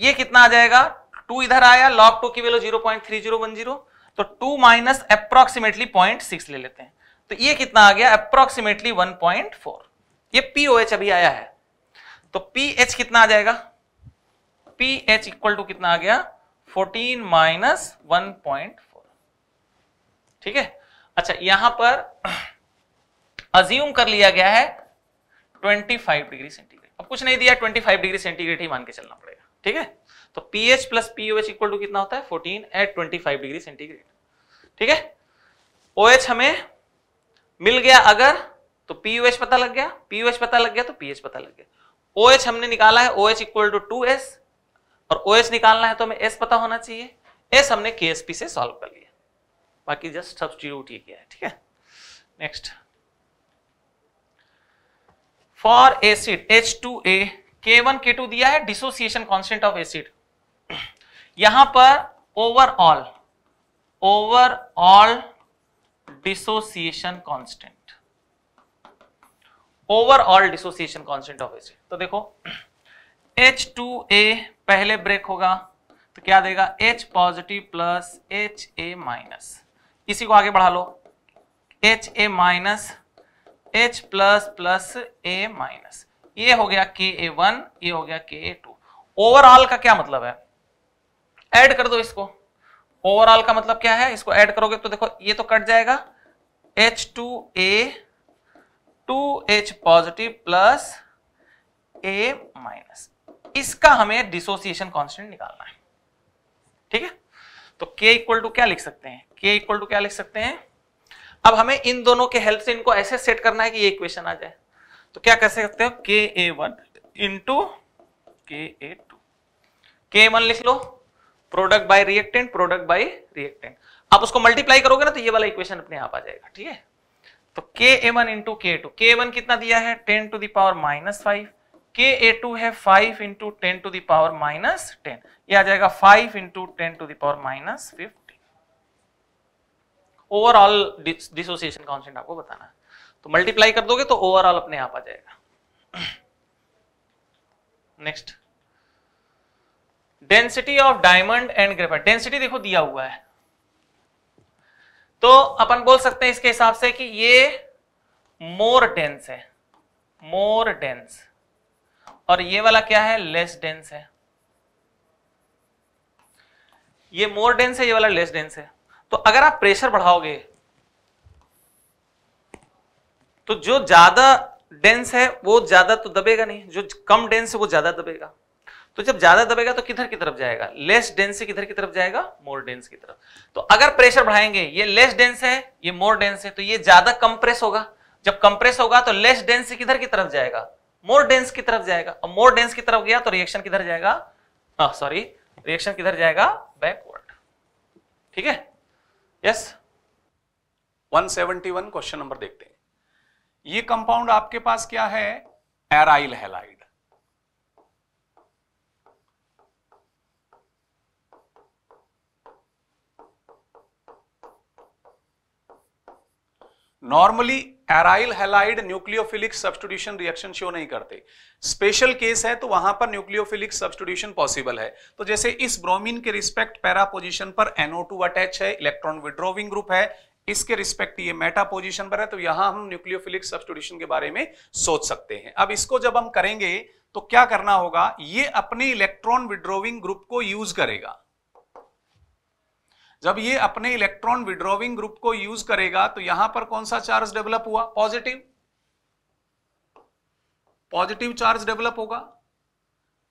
C: ये कितना आ जाएगा टू इधर आया लॉग टू की value zero point three zero one zero तो two minus approximately point six ले लेते हैं तो ये कितना आ गया अप्रोक्सीमेटली वन पॉइंट फोर ये पी ओ एच अभी आया है तो पी एच कितना आ जाएगा पी एच इक्वल टू कितना आ गया fourteen minus one point four ठीक है अच्छा यहां पर अज्यूम कर लिया गया है 25 डिग्री सेंटीग्रेड अब कुछ नहीं दिया 25 डिग्री सेंटीग्रेड ही मान के चलना पड़ेगा ठीक है तो P H plus POH equal to कितना होता है 14 एट 25 डिग्री सेंटीग्रेड ठीक है ओ OH हमें मिल गया अगर तो पीओएच पता लग गया पीओएच पता लग गया तो पीएच पता लग गया ओ OH हमने निकाला है O H equal to two S और ओ OH निकालना है तो हमें एस पता होना चाहिए एस हमने के एस पी से सॉल्व कर लिया बाकी जस्ट सब्सटीट्यूट ये किया है ठीक है next for acid H two A K one के टू दिया है डिसोसिएशन कॉन्स्टेंट ऑफ एसिड यहां पर overall overall dissociation constant overall dissociation constant of acid तो देखो एच टू ए पहले ब्रेक होगा तो क्या देगा H positive plus H A minus इसी को आगे बढ़ा लो H A minus H plus plus A minus ये हो गया के ए वन ये हो गया के ए टू ओवरऑल का क्या मतलब है ऐड कर दो इसको ओवरऑल का मतलब क्या है इसको ऐड करोगे तो देखो ये तो कट जाएगा H two A two H positive plus A minus इसका हमें डिसोसिएशन कांस्टेंट निकालना है ठीक है तो k इक्वल टू क्या लिख सकते हैं k इक्वल टू क्या लिख सकते हैं अब हमें इन दोनों के हेल्प से इनको ऐसे सेट करना है कि ये इक्वेशन आ जाए तो क्या कर सकते हो के ए वन इंटू के ए टू के वन लिख लो product by reactant product by reactant आप उसको मल्टीप्लाई करोगे ना तो ये वाला इक्वेशन अपने आप आ जाएगा ठीक है तो K A one into K two K one कितना दिया है ten to the power minus five K A two है five into ten to the power minus ten ये आ जाएगा five into ten to the power minus fifteen overall dissociation constant आपको बताना तो मल्टीप्लाई कर दोगे तो ओवरऑल अपने आप आ जाएगा next density of diamond and graphite density देखो दिया हुआ है तो अपन बोल सकते हैं इसके हिसाब से कि ये मोर डेंस है मोर डेंस और ये वाला क्या है लेस डेंस है ये मोर डेंस है ये वाला लेस डेंस है तो अगर आप प्रेशर बढ़ाओगे तो जो ज्यादा डेंस है वो ज्यादा तो दबेगा नहीं जो कम डेंस है वो ज्यादा दबेगा तो जब ज्यादा दबेगा तो किधर की तरफ जाएगा लेस डेंस से किधर की तरफ जाएगा मोर डेंस की तरफ तो अगर प्रेशर बढ़ाएंगे ये लेस डेंस है ये मोर डेंस है तो ये ज्यादा कंप्रेस होगा जब कंप्रेस होगा तो लेस डेंस से किधर की तरफ जाएगा मोर डेंस की तरफ जाएगा और मोर डेंस की तरफ गया तो रिएक्शन किधर जाएगा सॉरी हाँ, रिएक्शन किधर जाएगा बैकवर्ड ठीक है यस 171
A: क्वेश्चन नंबर देखते हैं ये कंपाउंड आपके पास क्या है aryl halide normally aryl halide nucleophilic substitution reaction show नहीं करते स्पेशल केस है तो वहां पर न्यूक्लियोफिलिक सब्सटीट्यूशन पॉसिबल है तो जैसे इस ब्रोमीन के रिस्पेक्ट पैरा पोजिशन पर टू अटैच है इलेक्ट्रॉन विड्रोविंग ग्रुप है इसके रिस्पेक्ट ये मेटा पोजिशन पर है तो यहां हम न्यूक्लियोफिलिक सब्सटीट्यूशन के बारे में सोच सकते हैं अब इसको जब हम करेंगे तो क्या करना होगा ये अपने इलेक्ट्रॉन विड्रोविंग ग्रुप को यूज करेगा जब ये अपने इलेक्ट्रॉन विड्रॉविंग ग्रुप को यूज करेगा तो यहां पर कौन सा चार्ज डेवलप हुआ पॉजिटिव पॉजिटिव चार्ज डेवलप होगा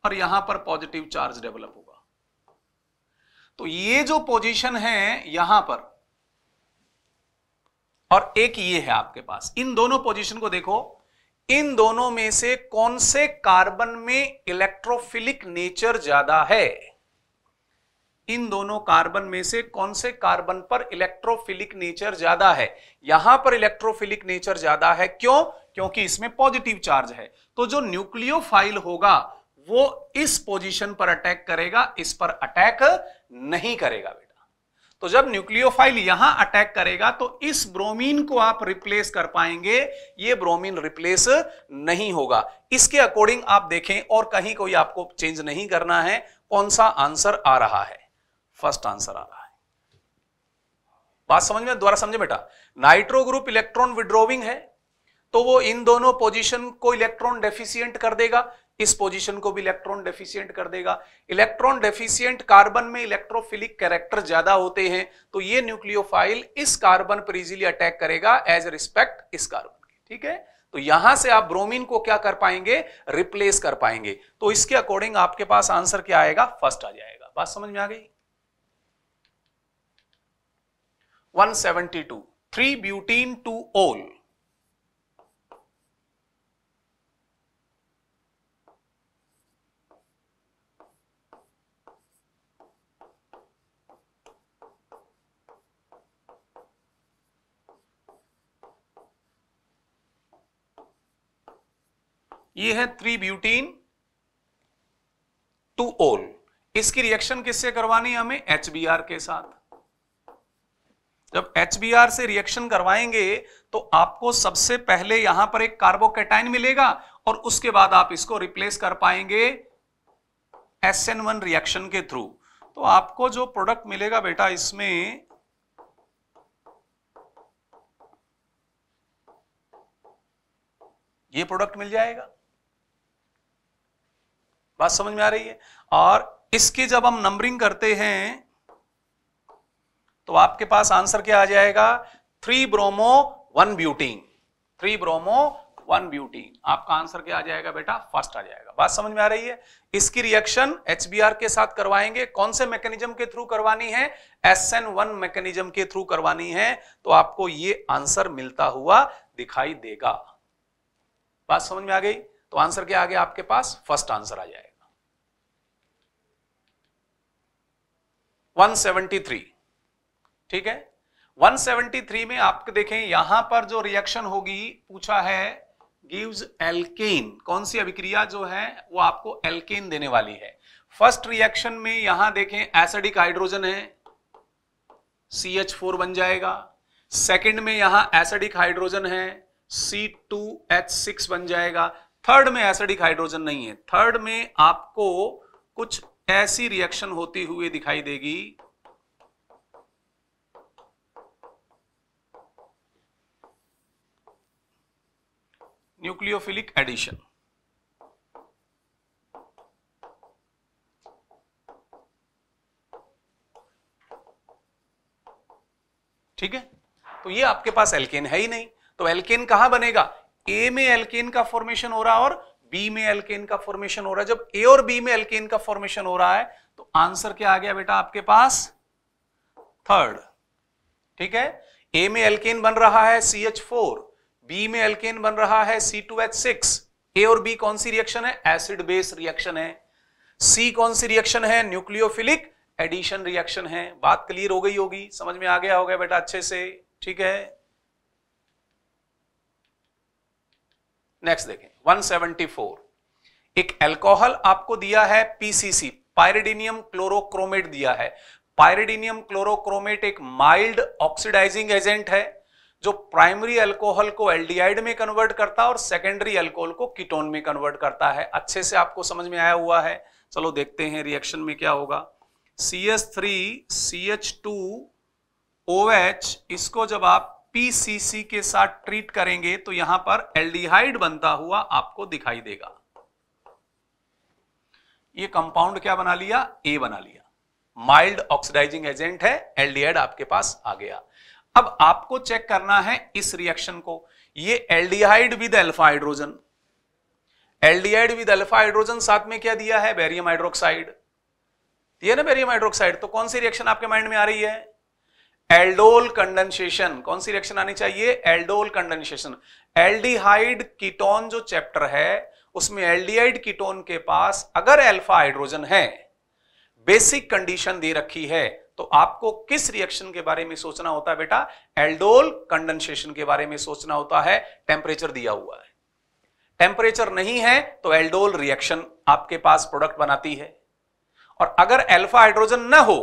A: और यहां पर पॉजिटिव चार्ज डेवलप होगा तो ये जो पोजीशन है यहां पर और एक ये है आपके पास इन दोनों पोजीशन को देखो इन दोनों में से कौन से कार्बन में इलेक्ट्रोफिलिक नेचर ज्यादा है इन दोनों कार्बन में से कौन से कार्बन पर इलेक्ट्रोफिलिक नेचर ज्यादा है यहां पर इलेक्ट्रोफिलिक नेचर ज्यादा है क्यों क्योंकि इसमें पॉजिटिव चार्ज है तो जो न्यूक्लियोफाइल होगा वो इस पोजीशन पर अटैक करेगा इस पर अटैक नहीं करेगा बेटा तो जब न्यूक्लियोफाइल यहां अटैक करेगा तो इस ब्रोमीन को आप रिप्लेस कर पाएंगे ये ब्रोमीन रिप्लेस नहीं होगा इसके अकॉर्डिंग आप देखें और कहीं कोई आपको चेंज नहीं करना है कौन सा आंसर आ रहा है फर्स्ट आंसर आ रहा है बात समझ में द्वारा समझे बेटा नाइट्रो ग्रुप इलेक्ट्रॉन विड्रोविंग है तो वो इन दोनों पोजीशन को इलेक्ट्रॉन डेफिशिएंट कर देगा इस पोजीशन को भी इलेक्ट्रॉन डेफिशिएंट कर देगा इलेक्ट्रॉन डेफिशिएंट कार्बन में इलेक्ट्रोफिलिक कैरेक्टर ज्यादा होते हैं तो ये न्यूक्लियोफाइल इस कार्बन पर इजिली अटैक करेगा एज रिस्पेक्ट इस कार्बन की ठीक है तो यहां से आप ब्रोमीन को क्या कर पाएंगे रिप्लेस कर पाएंगे तो इसके अकॉर्डिंग आपके पास आंसर क्या आएगा फर्स्ट आ जाएगा बात समझ में आ गई 172 3 butene to ol ये है थ्री ब्यूटीन टू ओल इसकी रिएक्शन किससे करवानी है हमें एच के साथ जब एच से रिएक्शन करवाएंगे तो आपको सबसे पहले यहां पर एक कार्बोकेटाइन मिलेगा और उसके बाद आप इसको रिप्लेस कर पाएंगे एस एन वन रिएक्शन के थ्रू तो आपको जो प्रोडक्ट मिलेगा बेटा इसमें ये प्रोडक्ट मिल जाएगा बात समझ में आ रही है और इसकी जब हम नंबरिंग करते हैं तो आपके पास आंसर क्या आ जाएगा three bromo one butene three bromo one butene आपका आंसर क्या आ जाएगा बेटा फर्स्ट आ जाएगा बात समझ में आ रही है इसकी रिएक्शन एच के साथ करवाएंगे कौन से मैकेनिज्म के थ्रू करवानी है एस एन वन मैकेनिज्म के थ्रू करवानी है तो आपको ये आंसर मिलता हुआ दिखाई देगा बात समझ में आ गई तो आंसर क्या आ गया आपके पास फर्स्ट आंसर आ जाएगा 173 ठीक है 173 में आप देखें यहां पर जो रिएक्शन होगी पूछा है गिव्स एल्केन कौन सी अभिक्रिया जो है वो आपको एल्केन देने वाली है फर्स्ट रिएक्शन में यहां देखें एसिडिक हाइड्रोजन है सी एच फोर बन जाएगा सेकेंड में यहां एसिडिक हाइड्रोजन है सी टू एच सिक्स बन जाएगा थर्ड में एसिडिक हाइड्रोजन नहीं है थर्ड में आपको कुछ ऐसी रिएक्शन होती हुई दिखाई देगी न्यूक्लियोफिलिक एडिशन ठीक है तो ये आपके पास एल्केन है ही नहीं तो एल्केन कहां बनेगा ए में एल्केन का फॉर्मेशन हो रहा और बी में एल्केन का फॉर्मेशन हो रहा है जब ए और बी में एल्केन का फॉर्मेशन हो रहा है तो आंसर क्या आ गया बेटा आपके पास थर्ड ठीक है ए में एल्केन बन रहा है सी एच फोर बी में एल्केन बन रहा है C two H six A और बी कौन सी रिएक्शन है एसिड बेस रिएक्शन है सी कौन सी रिएक्शन है न्यूक्लियोफिलिक एडिशन रिएक्शन है बात क्लियर हो गई होगी समझ में आ गया होगा बेटा अच्छे से ठीक है नेक्स्ट देखें 174 एक अल्कोहल आपको दिया है पीसीसी पायरेडिनियम क्लोरोक्रोमेट दिया है पायरेडिनियम क्लोरोक्रोमेट एक माइल्ड ऑक्सीडाइजिंग एजेंट है जो प्राइमरी अल्कोहल को एल्डिहाइड में कन्वर्ट करता है और सेकेंडरी अल्कोहल को कीटोन में कन्वर्ट करता है अच्छे से आपको समझ में आया हुआ है चलो देखते हैं रिएक्शन में क्या होगा C S three C H two O H इसको जब आप पीसीसी के साथ ट्रीट करेंगे तो यहां पर एल्डिहाइड बनता हुआ आपको दिखाई देगा ये कंपाउंड क्या बना लिया ए बना लिया माइल्ड ऑक्सीडाइजिंग एजेंट है एल्डिहाइड आपके पास आ गया अब आपको चेक करना है इस रिएक्शन को ये aldehyde with alpha hydrogen aldehyde with alpha hydrogen साथ में क्या दिया है बेरियम हाइड्रोक्साइड ये ना बेरियम हाइड्रोक्साइड तो कौन सी रिएक्शन आपके माइंड में आ रही है एल्डोल कंडेंसेशन कौन सी रिएक्शन आनी चाहिए एल्डोल कंडेंसेशन एल्डिहाइड कीटोन जो चैप्टर है उसमें एल्डिहाइड कीटोन के पास अगर अल्फा हाइड्रोजन है बेसिक कंडीशन दे रखी है तो आपको किस रिएक्शन के बारे में सोचना होता है बेटा एल्डोल कंडेंसेशन के बारे में सोचना होता है टेम्परेचर दिया हुआ है टेम्परेचर नहीं है तो एल्डोल रिएक्शन आपके पास प्रोडक्ट बनाती है और अगर एल्फा हाइड्रोजन न हो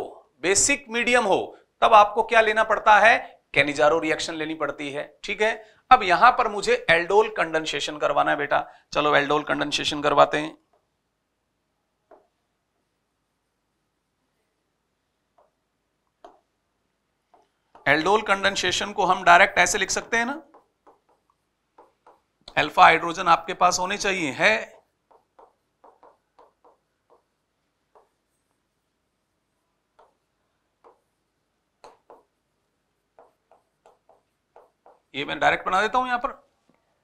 A: बेसिक मीडियम हो तब आपको क्या लेना पड़ता है कैनिजारो रिएक्शन लेनी पड़ती है ठीक है अब यहां पर मुझे एल्डोल कंडेंसेशन करवाना है बेटा चलो एल्डोल कंडेंसेशन करवाते हैं एल्डोल कंडेंसेशन को हम डायरेक्ट ऐसे लिख सकते हैं ना अल्फा हाइड्रोजन आपके पास होने चाहिए है ये मैं डायरेक्ट बना देता हूं यहां पर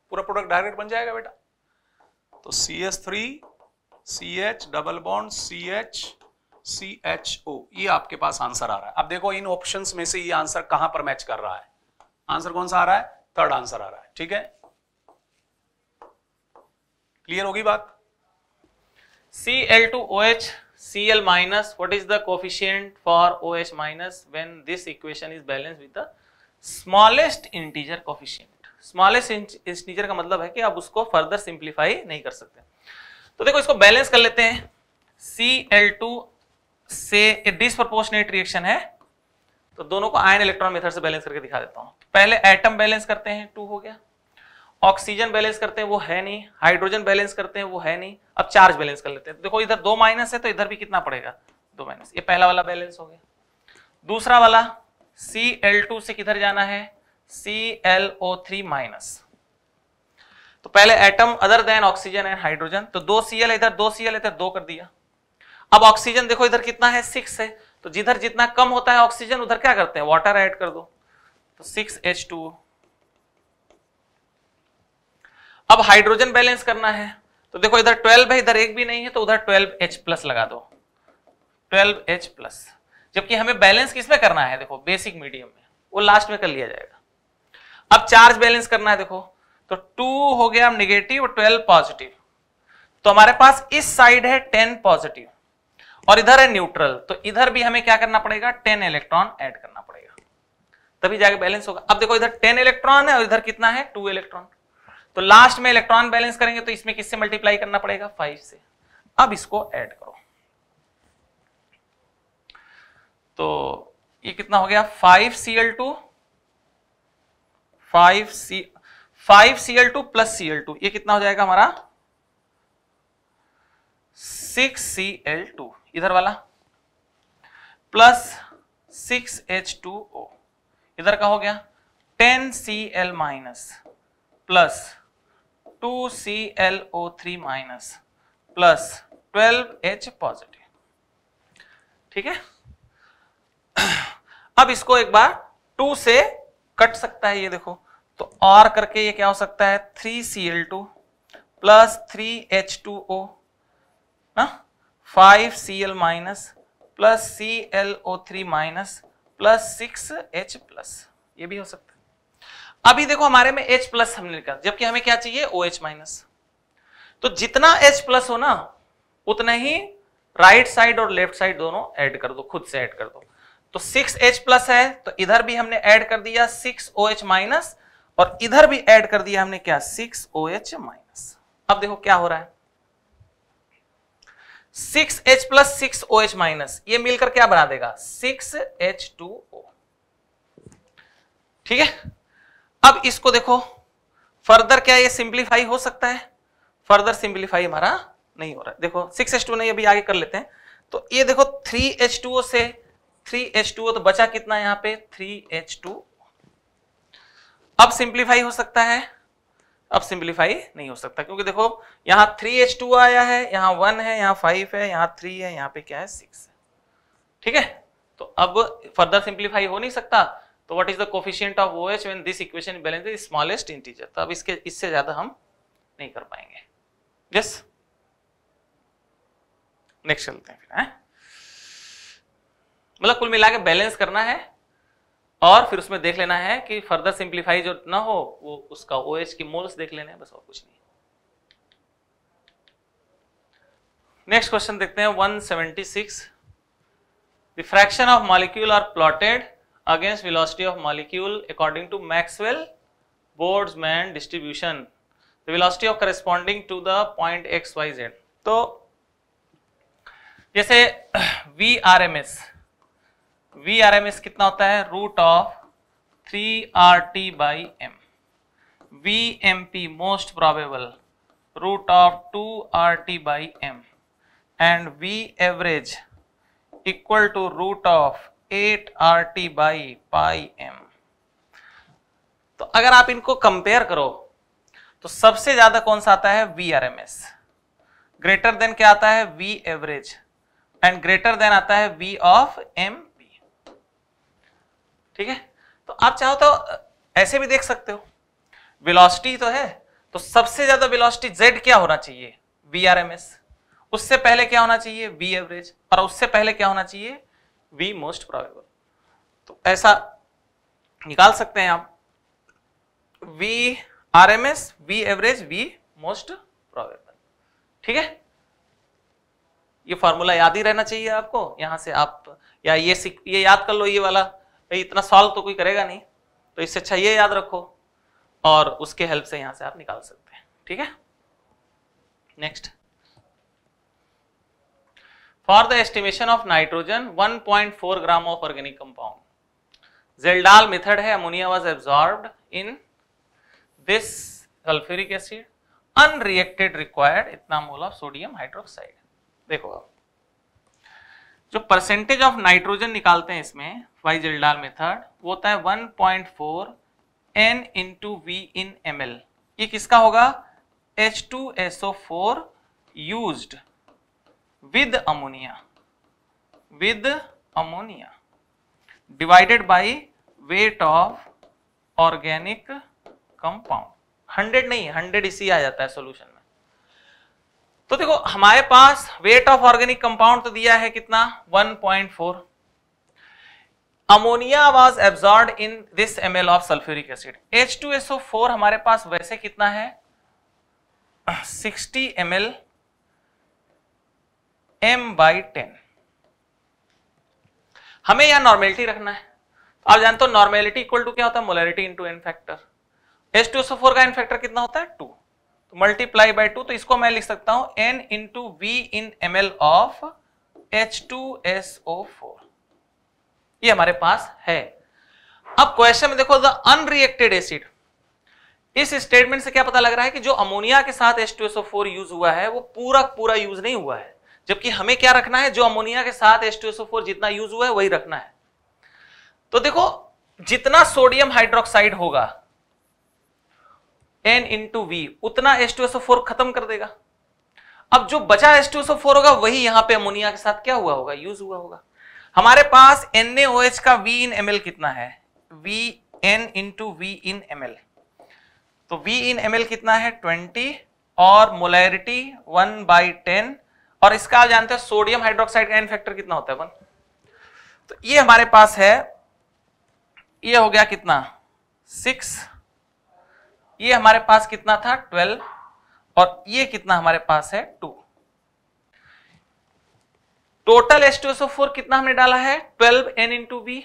A: पूरा प्रोडक्ट डायरेक्ट बन जाएगा बेटा तो C S three C H double bond C H C H O ये आपके पास आंसर आ रहा है अब देखो इन ऑप्शन में से ये आंसर कहां पर मैच कर रहा है आंसर कौन सा आ रहा है
C: थर्ड आंसर आ रहा है ठीक है क्लियर होगी बात C L two O H C L minus what is the coefficient for O H minus when this equation is balance with the smallest integer coefficient smallest integer का मतलब है कि आप उसको फर्दर सिंप्लीफाई नहीं कर सकते तो देखो इसको बैलेंस कर लेते हैं सी एल टू से ये डिसप्रपोर्शनेट रिएक्शन है तो दोनों को आयन इलेक्ट्रॉन मेथड से बैलेंस करके दिखा देता हूं पहले एटम बैलेंस करते हैं टू हो गया ऑक्सीजन बैलेंस करते हैं वो है नहीं हाइड्रोजन बैलेंस करते हैं वो है नहीं अब चार्ज बैलेंस कर लेते हैं देखो इधर दो माइनस है तो इधर भी कितना पड़ेगा दो माइनस ये पहला वाला बैलेंस हो गया दूसरा वाला सी एल टू से किधर जाना है C L O three minus तो पहले atom other than oxygen and hydrogen तो दो सी एल इधर दो सी एल इधर दो कर दिया अब ऑक्सीजन देखो इधर कितना है सिक्स है तो जिधर जितना कम होता है ऑक्सीजन उधर क्या करते हैं वाटर ऐड कर दो तो सिक्स एच टू अब हाइड्रोजन बैलेंस करना है तो देखो इधर ट्वेल्व है इधर एक भी नहीं है तो उधर ट्वेल्व एच प्लस लगा दो ट्वेल्व एच प्लस जबकि हमें बैलेंस किसमें करना है देखो बेसिक मीडियम में वो लास्ट में कर लिया जाएगा अब चार्ज बैलेंस करना है देखो तो टू हो गया नेगेटिव और ट्वेल्व पॉजिटिव तो हमारे पास इस साइड है टेन पॉजिटिव और इधर है न्यूट्रल तो इधर भी हमें क्या करना पड़ेगा टेन इलेक्ट्रॉन एड करना पड़ेगा तभी जाके बैलेंस होगा अब देखो इधर टेन इलेक्ट्रॉन है और इधर कितना है टू इलेक्ट्रॉन तो लास्ट में इलेक्ट्रॉन बैलेंस करेंगे तो इसमें किससे मल्टीप्लाई करना पड़ेगा फाइव से अब इसको ऐड करो तो ये कितना हो गया five C L two five C five C L two plus C L two ये कितना हो जाएगा हमारा सिक्स सी एल टू इधर वाला plus six H two O इधर का हो गया ten C L minus plus two C L O three minus plus twelve H positive ठीक है अब इसको एक बार टू से कट सकता है ये देखो तो और करके ये क्या हो सकता है three C L two plus three H two O ना five C L minus plus C L O three minus plus six H plus ये भी हो सकता है अभी देखो हमारे में एच प्लस हमने लिखा जबकि हमें क्या चाहिए ओ एच माइनस तो जितना एच प्लस हो ना उतना ही राइट साइड और लेफ्ट साइड दोनों ऐड कर दो खुद से ऐड कर दो तो सिक्स एच प्लस है तो इधर भी हमने ऐड कर दिया सिक्स ओ एच माइनस और इधर भी ऐड कर दिया हमने क्या सिक्स ओ एच माइनस अब देखो क्या हो रहा है six H plus six O H minus ये मिलकर क्या बना देगा सिक्स एच टू ओ ठीक है अब इसको देखो फर्दर क्या ये सिंप्लीफाई हो सकता है फर्दर सिंप्लीफाई हमारा नहीं हो रहा है देखो सिक्स एच टू नहीं अभी आगे कर लेते हैं तो ये देखो थ्री एच टू ओ से थ्री एच टू ओ तो बचा कितना यहां पे थ्री एच टू अब सिंप्लीफाई हो सकता है अब सिंप्लीफाई नहीं हो सकता क्योंकि देखो यहाँ थ्री एच टू आया है यहाँ वन है यहाँ फाइव है यहाँ थ्री है यहाँ पे क्या है सिक्स है ठीक है तो अब फर्दर सिंप्लीफाई हो नहीं सकता तो what is the coefficient of O H when this equation balance is smallest integer तो अब इसके इससे ज्यादा हम नहीं कर पाएंगे यस नेक्स्ट चलते हैं फिर है मतलब कुल मिला के बैलेंस करना है और फिर उसमें देख लेना है कि फर्दर सिंप्लीफाई जो ना हो वो उसका ओ OH की मोल्स देख लेने हैं बस और कुछ नहीं नेक्स्ट क्वेश्चन देखते हैं 176 the fraction of molecule are plotted against velocity of molecule according to Maxwell man distribution the of corresponding to the point X Y Z तो जैसे V R M S V R M S कितना होता है root of three R T by M V M P most probable root of two R T by M and V average equal to root of eight R T by pi M तो अगर आप इनको compare करो तो सबसे ज्यादा कौन सा आता है V R M S greater than क्या आता है V average and greater than आता है वी ऑफ एम ठीक है तो आप चाहो तो ऐसे भी देख सकते हो वेलोसिटी तो है तो सबसे ज्यादा वेलोसिटी जेड क्या होना चाहिए वी आर एम एस उससे पहले क्या होना चाहिए वी एवरेज और उससे पहले क्या होना चाहिए वी मोस्ट प्रोबेबल तो ऐसा निकाल सकते हैं आप V R M S V average V most probable ठीक है ये फॉर्मूला याद ही रहना चाहिए आपको यहां से आप या ये ये याद कर लो ये वाला भाई इतना सॉल्व तो कोई करेगा नहीं तो इससे अच्छा ये याद रखो और उसके हेल्प से यहाँ से आप निकाल सकते हैं ठीक है next for the estimation of nitrogen 1.4 gram of organic compound Kjeldahl method है ammonia was absorb in this sulphuric acid unreacted required इतना मोल ऑफ सोडियम हाइड्रोक्साइड देखो आप जो परसेंटेज ऑफ नाइट्रोजन निकालते हैं इसमें वाइजल्डाल मेथड वो होता है 1.4 point four N two V in M L ये किसका होगा H two S O four use with ammonia with ammonia divided by weight of organic compound 100 नहीं 100 इसी आ जाता है सोल्यूशन तो देखो हमारे पास वेट ऑफ ऑर्गेनिक कंपाउंड तो दिया है कितना 1.4 ammonia was absorb in this M L of sulphuric acid four हमारे पास वैसे कितना है 60 M L M by ten हमें यहां नॉर्मेलिटी रखना है आप जानते हो नॉर्मेलिटी इक्वल टू क्या होता है molarity into N factor four का एन फैक्टर कितना होता है टू तो मल्टीप्लाई बाय टू तो इसको मैं लिख सकता हूं N into V in M L of H two S O four ये हमारे पास है अब क्वेश्चन में देखो द अनरिएक्टेड एसिड इस स्टेटमेंट से क्या पता लग रहा है कि जो अमोनिया के साथ फोर यूज हुआ है वो पूरा पूरा यूज नहीं हुआ है जबकि हमें क्या रखना है जो अमोनिया के साथ फोर जितना यूज हुआ है वही रखना है तो देखो जितना सोडियम हाइड्रोक्साइड होगा एन इंटू वी उतना एस टू एसओ फोर खत्म कर देगा अब जो बचा एस टू एसओ फोर होगा वही यहां पे अमोनिया के साथ क्या हुआ होगा यूज हुआ होगा हमारे पास एन ए एच का वी इन एम एल कितना है V N into V in M L तो वी इन एम एल कितना है ट्वेंटी और मोलैरिटी वन बाई टेन और इसका आप जानते हैं सोडियम हाइड्रोक्साइड का एन फैक्टर कितना होता है वन तो ये हमारे पास है ये हो गया कितना सिक्स ये हमारे पास कितना था ट्वेल्व और ये कितना हमारे पास है टू टोटल H2SO4 कितना हमने डाला है 12 N टू बी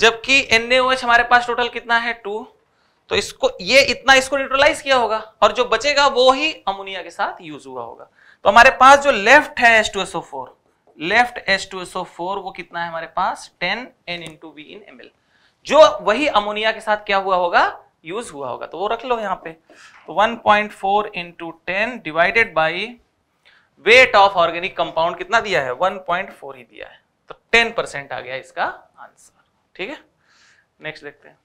C: जबकि NaOH हमारे पास टोटल कितना है 2 तो इसको ये इतना इसको न्यूट्रलाइज किया होगा और जो बचेगा वो ही अमोनिया के साथ यूज हुआ होगा तो हमारे पास जो लेफ्ट है H2SO4 लेफ्ट H2SO4 वो कितना है हमारे पास 10 N into B in M जो वही अमोनिया के साथ क्या हुआ होगा यूज हुआ होगा तो वो रख लो यहाँ पे तो 1.4 point four into ten divided by weight of organic compound कितना दिया है 1.4 ही दिया है तो 10 परसेंट आ गया इसका आंसर ठीक है नेक्स्ट देखते हैं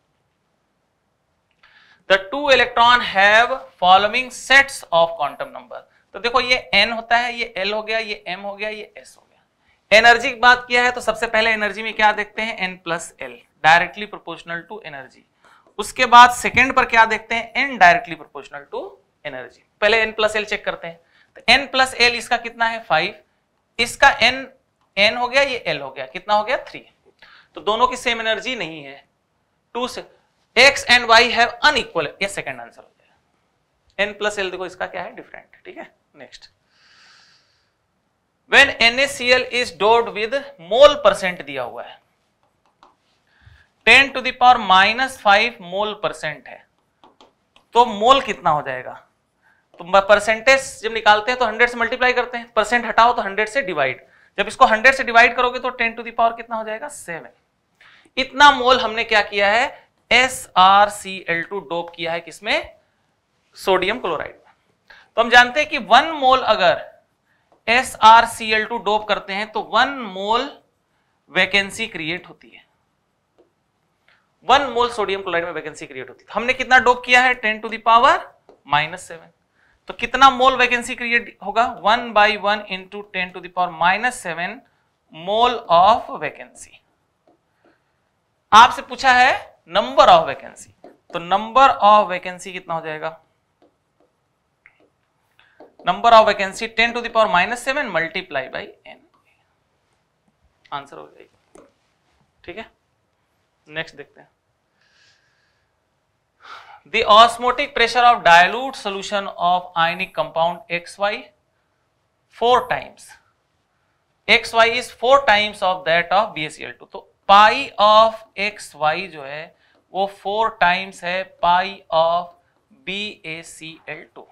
C: the two electron have following sets of quantum number तो देखो ये एन होता है ये एल हो गया ये एम हो गया ये एस हो गया एनर्जी की बात किया है तो सबसे पहले एनर्जी में क्या देखते हैं N plus L directly proportional to energy उसके बाद सेकेंड पर क्या देखते हैं N directly proportional to energy पहले एन प्लस एल चेक करते हैं तो एन प्लस एल इसका कितना है फाइव इसका एन एन हो गया ये एल हो गया कितना हो गया थ्री तो दोनों की सेम एनर्जी नहीं है टू से X and Y have unequal ये सेकंड आंसर हो गया एन प्लस एल देखो इसका क्या है डिफरेंट ठीक है next when N S C L is डोड विद मोल परसेंट दिया हुआ है ten to the power minus five mole percent है तो मोल कितना हो जाएगा तो परसेंटेज जब निकालते हैं तो हंड्रेड से मल्टीप्लाई करते हैं परसेंट हटाओ तो हंड्रेड से डिवाइड जब इसको हंड्रेड से डिवाइड करोगे तो टेन टू दावर कितना हो जाएगा सेवन इतना मोल हमने क्या किया है S R C L two dope किया है किसमें सोडियम क्लोराइड में तो हम जानते हैं कि वन मोल अगर S R C L two dope करते हैं तो वन मोल वैकेंसी क्रिएट होती है वन मोल सोडियम क्लोराइड में वैकेंसी क्रिएट होती है हमने कितना डोप किया है ten to the power minus seven तो कितना मोल वैकेंसी क्रिएट होगा one by one into ten to the power minus seven mole of vacancy आपसे पूछा है नंबर ऑफ वैकेंसी तो नंबर ऑफ वैकेंसी कितना हो जाएगा number of vacancy ten to the power minus seven multiply by N answer हो जाएगा ठीक है नेक्स्ट देखते हैं the osmotic pressure of dilute solution of ionic compound xy four times xy is four times of that of BaCl2 तो पाई of X Y जो है वो फोर टाइम्स है pi of B A C L two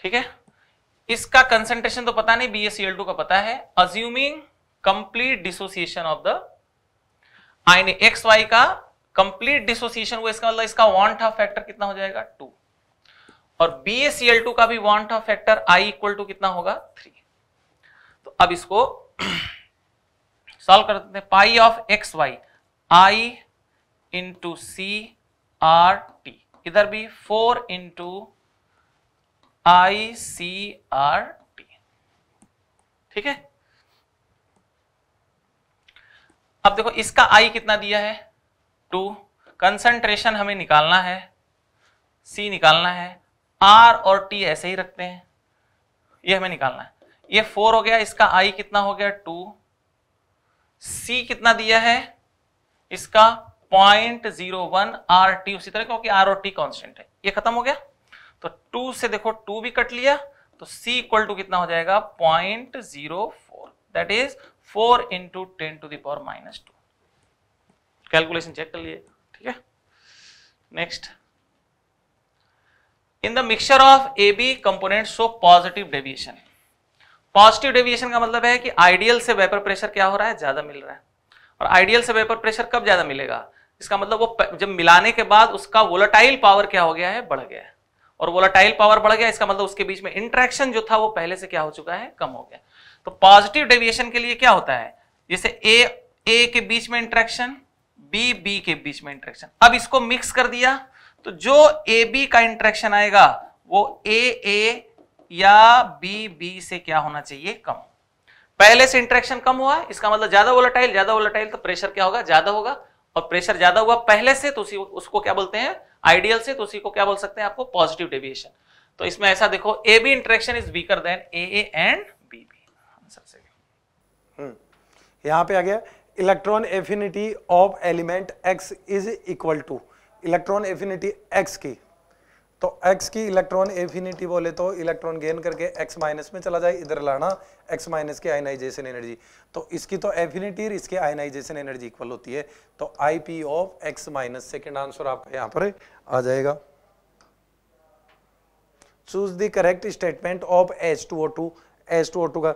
C: ठीक है इसका concentration तो पता नहीं B A C L two का पता है assuming complete dissociation of the आइन एक्स वाई का कंप्लीट डिसोसिएशन हुआ इसका मतलब इसका वांट ऑफ फैक्टर कितना हो जाएगा टू और बी का भी van't Hoff factor I equal to कितना होगा थ्री तो अब इसको सॉल्व करते हैं pi of X Y I into C R T इधर भी four into I C R T ठीक है अब देखो इसका I कितना दिया है टू कंसंट्रेशन हमें निकालना है सी निकालना है आर और टी ऐसे ही रखते हैं ये हमें निकालना है ये फोर हो गया इसका आई कितना हो गया टू सी कितना दिया है इसका point zero one R T उसी तरह क्योंकि आर और टी कॉन्स्टेंट है ये खत्म हो गया तो टू से देखो टू भी कट लिया तो सी इक्वल टू कितना हो जाएगा point zero four that is four into ten to the power minus two calculation check कर लिए ठीक है next in the mixture of A B component so positive deviation positive deviation का मतलब है कि आइडियल से वेपर प्रेशर क्या हो रहा है ज्यादा मिल रहा है और आइडियल से वेपर प्रेशर कब ज्यादा मिलेगा इसका मतलब वो जब मिलाने के बाद उसका वोलाटाइल पावर क्या हो गया है बढ़ गया है और वोलाटाइल पावर बढ़ गया इसका मतलब उसके बीच में इंट्रैक्शन जो था वो पहले से क्या हो चुका है कम हो गया तो पॉजिटिव डेविएशन के लिए क्या होता है जैसे ए ए के बीच में इंट्रैक्शन बी बी के बीच में इंट्रेक्शन अब इसको मिक्स कर दिया तो जो ए बी का इंट्रेक्शन आएगा वो ए ए या बी बी से क्या होना चाहिए कम पहले से इंट्रेक्शन कम हुआ इसका मतलब ज्यादा वोलाटाइल ज्यादा वोलाटाइल तो प्रेशर क्या होगा ज्यादा होगा और प्रेशर ज्यादा हुआ पहले से तो उसी उसको क्या बोलते हैं आइडियल से तो उसी को क्या बोल सकते हैं आपको पॉजिटिव डेविएशन तो इसमें ऐसा देखो A B interaction is weaker than A and B B answer से हम्म।
B: यहां पे आ गया electron affinity of element X is equal to electron affinity X की तो एक्स की इलेक्ट्रॉन एफिनिटी बोले तो इलेक्ट्रॉन गेन करके एक्स माइनस में चला जाए इधर लाना एक्स माइनस की आयनाइजेशन एनर्जी तो इसकी तो एफिनिटी और इसकी आयनाइजेशन एनर्जी इक्वल होती है तो I P of X minus second answer आपका यहाँ पर आ जाएगा choose the correct statement of H two O two H two O two का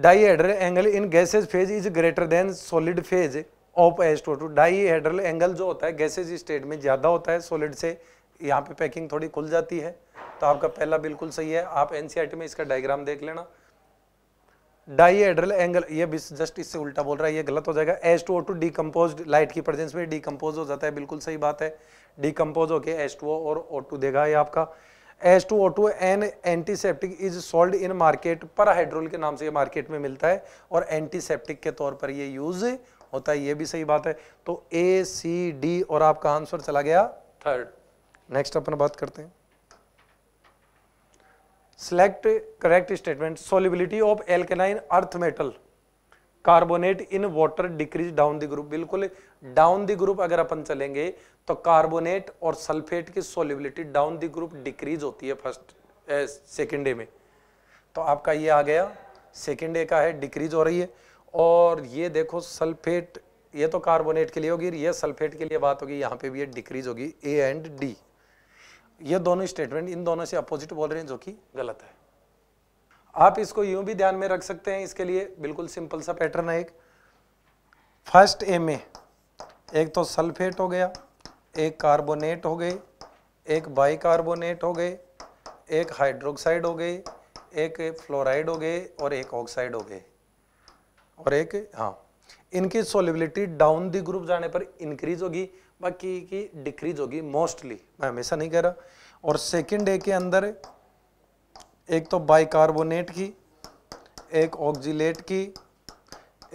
B: dihedral angle in gases phase is greater than solid phase of S two two dihedral angle जो होता है gases state में ज़्यादा होता है solid से यहाँ पे पैकिंग थोड़ी खुल जाती है तो आपका पहला बिल्कुल सही है आप एन e में इसका डायग्राम देख लेना डाईहेड्रल एंगल ये भी जस्ट इससे उल्टा बोल रहा है ये गलत हो जाएगा S two O two decompose light की प्रेजेंस में डीकम्पोज हो जाता है बिल्कुल सही बात है डीकम्पोज होके एस टू ओ और ओ टू देगा ये आपका S two O two an antiseptic is sold in market पर हाइड्रोल के नाम से ये मार्केट में मिलता है और एंटीसेप्टिक के तौर पर ये यूज होता है ये भी सही बात है तो ए सी डी और आपका आंसर चला गया थर्ड नेक्स्ट अपन बात करते हैं select correct statement solubility of alkaline earth metal carbonate in water decrease down the group बिल्कुल डाउन द ग्रुप अगर अपन चलेंगे तो कार्बोनेट और सल्फेट की solubility down the group decrease होती है फर्स्ट सेकेंड डे में तो आपका ये आ गया सेकेंड डे का है डिक्रीज हो रही है और ये देखो सल्फेट ये तो कार्बोनेट के लिए होगी ये सल्फेट के लिए बात होगी यहाँ पे भी ये डिक्रीज होगी ए एंड डी ये दोनों स्टेटमेंट इन दोनों से अपोजिट बोल रहे हैं जो कि गलत है आप इसको यूं भी ध्यान में रख सकते हैं इसके लिए बिल्कुल सिंपल सा पैटर्न है एक फर्स्ट ए में एक तो सल्फेट हो गया एक कार्बोनेट हो गए एक बाइकार्बोनेट हो गए एक हाइड्रोक्साइड हो गए एक फ्लोराइड हो गए और एक ऑक्साइड हो गए और एक हाँ इनकी सोलिबिलिटी डाउन दी ग्रुप जाने पर इंक्रीज होगी बाकी की डिक्रीज होगी मोस्टली मैं हमेशा नहीं कह रहा और सेकेंड ए के अंदर एक तो बाइकार्बोनेट की एक ऑक्जिलेट की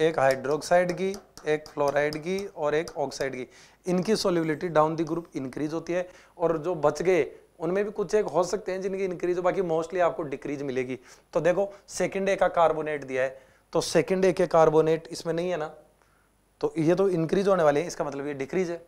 B: एक हाइड्रोक्साइड की एक फ्लोराइड की और एक ऑक्साइड की इनकी solubility down the group increase होती है और जो बच गए उनमें भी कुछ एक हो सकते हैं जिनकी इंक्रीज हो बाकी मोस्टली आपको डिक्रीज मिलेगी तो देखो सेकेंड ए का कार्बोनेट दिया है तो सेकेंड ए के कार्बोनेट इसमें नहीं है ना तो ये तो इंक्रीज होने वाले हैं इसका मतलब ये डिक्रीज है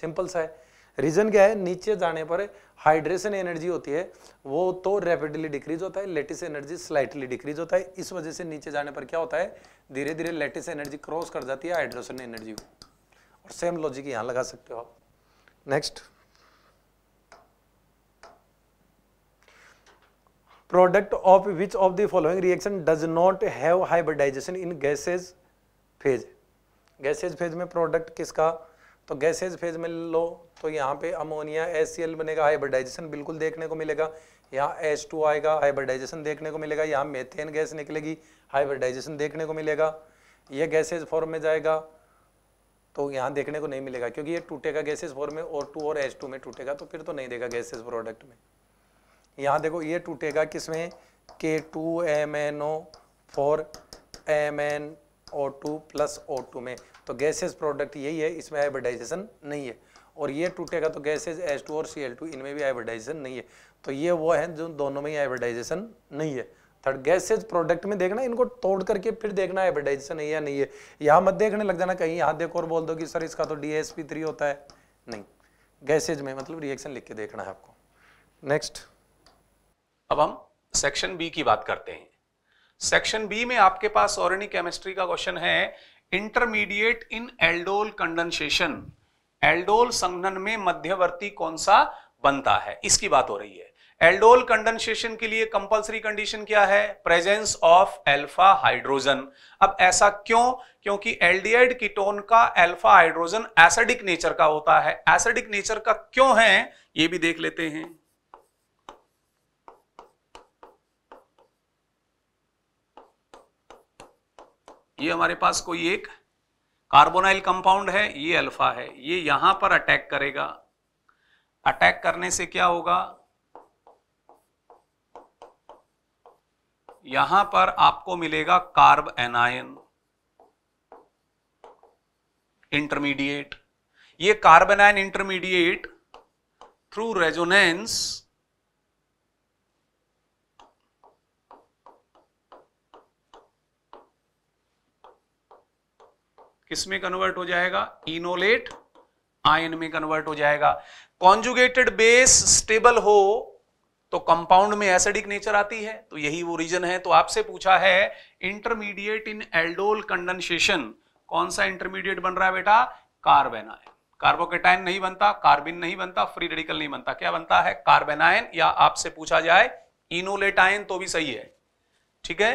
B: सिंपल सा है रीजन क्या है नीचे जाने पर हाइड्रेशन एनर्जी होती है वो तो रैपिडली डिक्रीज होता है लेटिस एनर्जी स्लाइटली डिक्रीज होता है इस वजह से नीचे जाने पर क्या होता है धीरे धीरे लेटिस एनर्जी क्रॉस कर जाती है हाइड्रेशन एनर्जी को और सेम लॉजिक यहां लगा सकते हो आप next product of which of the following reaction does not have hybridisation in gases phase gases phase में प्रोडक्ट किसका तो गैसेज फेज में लो तो यहाँ पे अमोनिया एस सी एल बनेगा हाइब्रिडाइजेशन बिल्कुल देखने को मिलेगा यहाँ एस टू आएगा हाइब्रिडाइजेशन देखने को मिलेगा यहाँ मेथेन गैस निकलेगी हाइब्रिडाइजेशन देखने को मिलेगा यह गैसेज फॉर्म में जाएगा तो यहाँ देखने को नहीं मिलेगा क्योंकि ये टूटेगा गैसेज फॉर्म में और टू और एच टू में टूटेगा तो फिर तो नहीं देगा गैसेज प्रोडक्ट में यहाँ देखो ये टूटेगा किस में K two M N O four M N O two plus O two में तो गैसेज प्रोडक्ट यही है इसमें हाइब्रिडाइजेशन नहीं है और ये टूटेगा तो गैसेज एच टू और सी एल टू इनमें भी एडवर्टाइजेशन नहीं है तो ये वो है जो दोनों में ही आइवर्डाइजेशन नहीं है थर्ड गैसेज प्रोडक्ट में देखना इनको तोड़ करके फिर देखना एडवर्टाइजेशन है या नहीं है यहाँ मत देखने लग जाना कहीं यहाँ देखो और बोल दो कि सर इसका तो डी थ्री होता है नहीं
A: गैसेज में मतलब रिएक्शन लिख के देखना है आपको नेक्स्ट अब हम सेक्शन बी की बात करते हैं सेक्शन बी में आपके पास ऑर्गेनिक केमिस्ट्री का क्वेश्चन है intermediate in aldol condensation aldol संघन में मध्यवर्ती कौन सा बनता है इसकी बात हो रही है एल्डोल कंडेंसेशन के लिए कंपलसरी कंडीशन क्या है प्रेजेंस ऑफ अल्फा हाइड्रोजन अब ऐसा क्यों क्योंकि एल्डिहाइड कीटोन का अल्फा हाइड्रोजन एसिडिक नेचर का होता है एसिडिक नेचर का क्यों है ये भी देख लेते हैं ये हमारे पास कोई एक कार्बोनाइल कंपाउंड है ये अल्फा है ये यहां पर अटैक करेगा अटैक करने से क्या होगा यहां पर आपको मिलेगा कार्ब एनायन इंटरमीडिएट ये कार्बनायन इंटरमीडिएट थ्रू रेजोनेंस किस में कन्वर्ट हो जाएगा इनोलेट आयन में कन्वर्ट हो जाएगा कॉन्जुगेटेड बेस स्टेबल हो तो कंपाउंड में एसिडिक नेचर आती है तो यही वो रीजन है तो आपसे पूछा है इंटरमीडिएट इन एल्डोल कंडेंसेशन कौन सा इंटरमीडिएट बन रहा है बेटा कार्बेनाइन कार्बोकेटाइन नहीं बनता कार्बिन नहीं बनता फ्री रेडिकल नहीं बनता क्या बनता है कार्बेनाइन या आपसे पूछा जाए इनोलेटाइन तो भी सही है ठीक है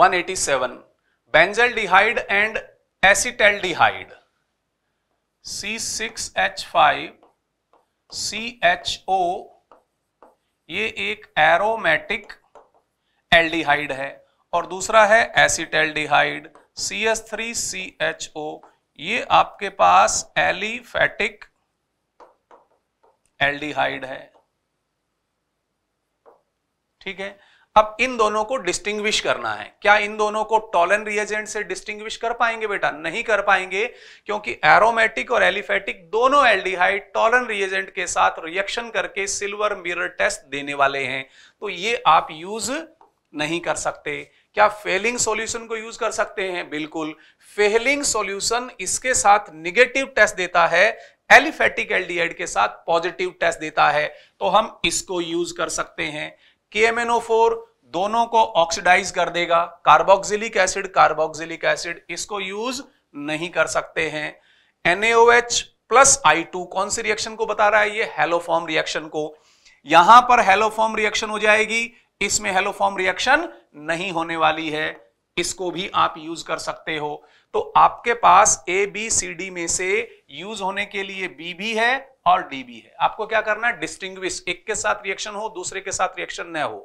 A: 187 डिहाइड एंड डिहाइड C six H five C H O ये एक एरोमेटिक एल्डिहाइड है और दूसरा है acetaldehyde C S three C H O ये आपके पास एलिफेटिक एल्डिहाइड है ठीक है अब इन दोनों को डिस्टिंग्विश करना है क्या इन दोनों को टॉलन रिएजेंट से डिस्टिंग्विश कर पाएंगे बेटा नहीं कर पाएंगे क्योंकि एरोमेटिक और एलिफेटिक दोनों एल्डिहाइड टॉलन रिएजेंट के साथ रिएक्शन करके सिल्वर मिरर टेस्ट देने वाले हैं तो ये आप यूज नहीं कर सकते क्या फेलिंग सॉल्यूशन को यूज कर सकते हैं बिल्कुल फेलिंग सॉल्यूशन इसके साथ निगेटिव टेस्ट देता है एलिफेटिक एल्डिहाइड के साथ पॉजिटिव टेस्ट देता है तो हम इसको यूज कर सकते हैं के एम एन ओ फोर दोनों को ऑक्सीडाइज कर देगा कार्बोक्सिलिक एसिड कार्बोक्सिलिक एसिड इसको यूज नहीं कर सकते हैं NaOH प्लस आई कौन सी रिएक्शन को बता रहा है ये हेलोफॉर्म रिएक्शन को यहां पर हेलोफॉर्म रिएक्शन हो जाएगी इसमें हेलोफॉर्म रिएक्शन नहीं होने वाली है इसको भी आप यूज कर सकते हो तो आपके पास ए बी सी डी में से यूज होने के लिए बी भी है और डी भी है आपको क्या करना है डिस्टिंग्विश एक के साथ रिएक्शन हो दूसरे के साथ रिएक्शन न हो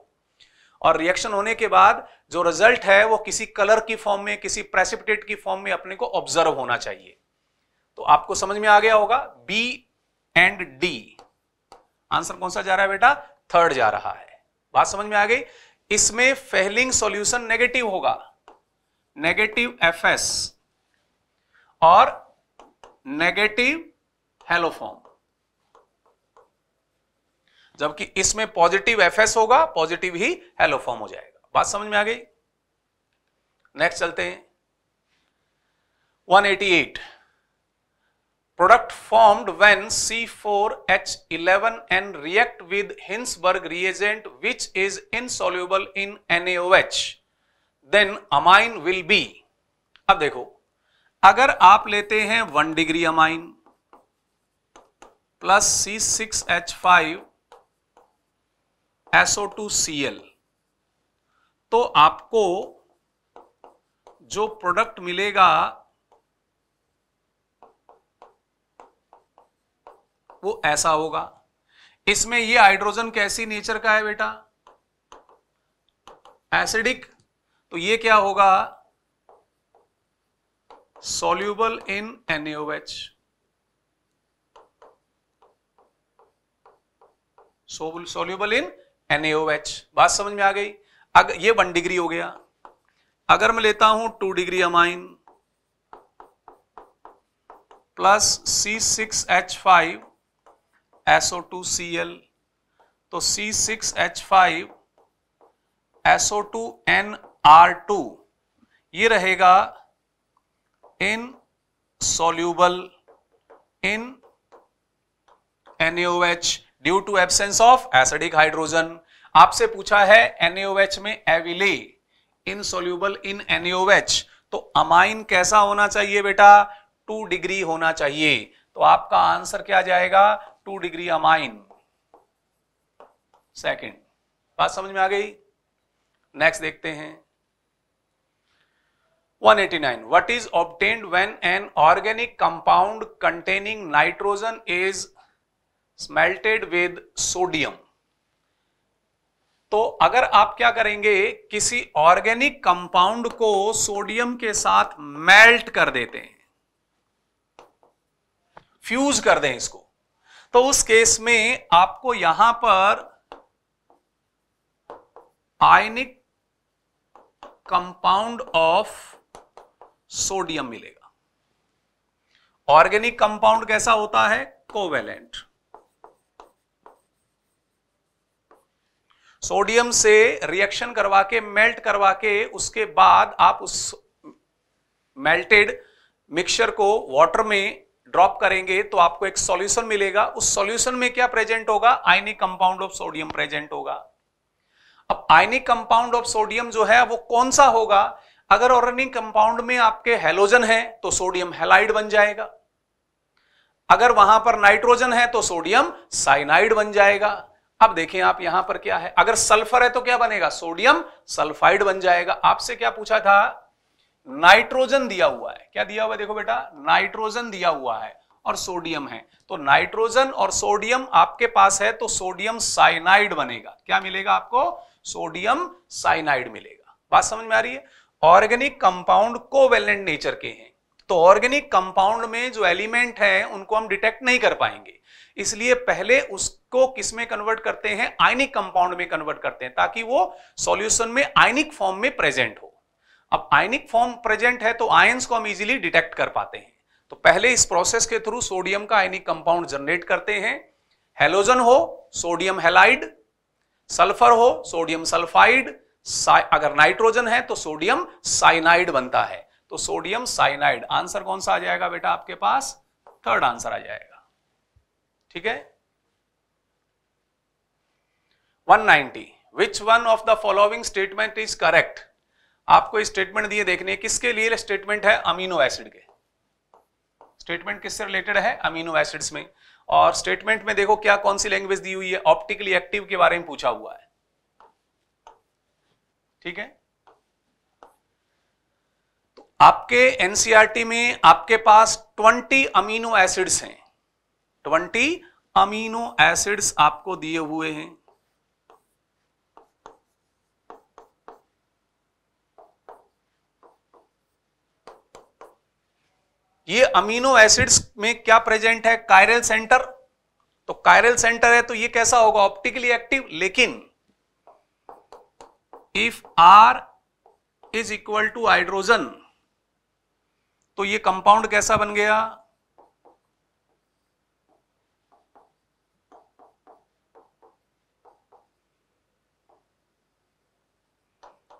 A: और रिएक्शन होने के बाद जो रिजल्ट है वो किसी कलर की फॉर्म में किसी प्रेसिपिटेट की फॉर्म में अपने को ऑब्जर्व होना चाहिए तो आपको समझ में आ गया होगा बी एंड डी आंसर कौन सा जा रहा है बेटा थर्ड जा रहा है बात समझ में आ गई इसमें फेलिंग सॉल्यूशन नेगेटिव होगा नेगेटिव एफ एस और नेगेटिव हेलोफॉर्म जबकि इसमें पॉजिटिव एफ एस होगा पॉजिटिव ही हेलोफॉर्म हो जाएगा बात समझ में आ गई नेक्स्ट चलते हैं 188 product formed when C four H eleven N react with Hinsberg reagent which is insoluble in N H then amine will be अब देखो अगर आप लेते हैं one degree amine plus C six H five SO2Cl तो आपको जो product मिलेगा वो ऐसा होगा इसमें ये हाइड्रोजन कैसी नेचर का है बेटा एसिडिक तो ये क्या होगा soluble in N H soluble in N बात समझ में आ गई अगर ये वन डिग्री हो गया अगर मैं लेता हूं two degree amine plus C six H five S O two C L तो C six H five S O two N R two ये रहेगा insoluble in H due to absence of acidic hydrogen आपसे पूछा है N A O H में एविले insoluble in N A O H तो amine कैसा होना चाहिए बेटा टू डिग्री होना चाहिए तो आपका आंसर क्या जाएगा टू डिग्री अमाइन सेकंड बात समझ में आ गई नेक्स्ट देखते हैं 189 what is obtained when an organic compound containing nitrogen is smelted with sodium तो अगर आप क्या करेंगे किसी ऑर्गेनिक कंपाउंड को सोडियम के साथ मेल्ट कर देते हैं फ्यूज कर दें इसको तो उस केस में आपको यहां पर आयनिक कंपाउंड ऑफ सोडियम मिलेगा ऑर्गेनिक कंपाउंड कैसा होता है कोवेलेंट सोडियम से रिएक्शन करवा के मेल्ट करवा के उसके बाद आप उस मेल्टेड मिक्सचर को वाटर में ड्रॉप करेंगे तो आपको एक सॉल्यूशन मिलेगा उस सॉल्यूशन में क्या प्रेजेंट होगा ionic compound of sodium present होगा अब आयनिक कंपाउंड ऑफ सोडियम जो है वो कौन सा होगा अगर ऑर्गेनिक कंपाउंड में आपके हेलोजन है तो सोडियम हेलाइड बन जाएगा अगर वहां पर नाइट्रोजन है तो सोडियम साइनाइड बन जाएगा अब देखें आप यहां पर क्या है अगर सल्फर है तो क्या बनेगा सोडियम सल्फाइड बन जाएगा आपसे क्या पूछा था नाइट्रोजन दिया हुआ है क्या दिया हुआ है देखो बेटा नाइट्रोजन दिया हुआ है और सोडियम है तो नाइट्रोजन और सोडियम आपके पास है तो सोडियम साइनाइड बनेगा क्या मिलेगा आपको सोडियम साइनाइड मिलेगा बात समझ में आ रही है ऑर्गेनिक कंपाउंड कोवेलेंट नेचर के हैं तो ऑर्गेनिक कंपाउंड में जो एलिमेंट है उनको हम डिटेक्ट नहीं कर पाएंगे इसलिए पहले उस को किस में कन्वर्ट करते हैं आयनिक कंपाउंड में कन्वर्ट करते हैं ताकि वो सॉल्यूशन में आयनिक फॉर्म में प्रेजेंट हो अब आयनिक फॉर्म प्रेजेंट है तो आयंस को हम इजीली डिटेक्ट कर पाते हैं तो पहले इस प्रोसेस के थ्रू सोडियम का आयनिक कंपाउंड जनरेट करते हैं हेलोजन हो सोडियम हेलाइड सल्फर हो सोडियम सल्फाइड अगर नाइट्रोजन है तो सोडियम साइनाइड बनता है तो सोडियम साइनाइड आंसर कौन सा आ जाएगा बेटा आपके पास थर्ड आंसर आ जाएगा ठीक है 190 which one of the following statement is correct आपको स्टेटमेंट दिए देखने किसके लिए स्टेटमेंट है अमीनो एसिड के स्टेटमेंट किससे रिलेटेड है अमीनो एसिड्स में और स्टेटमेंट में देखो क्या कौन सी लैंग्वेज दी हुई है ऑप्टिकली एक्टिव के बारे में पूछा हुआ है ठीक है तो आपके एनसीआरटी e में आपके पास 20 अमीनो एसिड्स हैं 20 अमीनो एसिड्स आपको दिए हुए हैं ये अमीनो एसिड्स में क्या प्रेजेंट है कायरल सेंटर तो कायरल सेंटर है तो ये कैसा होगा ऑप्टिकली एक्टिव लेकिन if R is equal to hydrogen तो ये कंपाउंड कैसा बन गया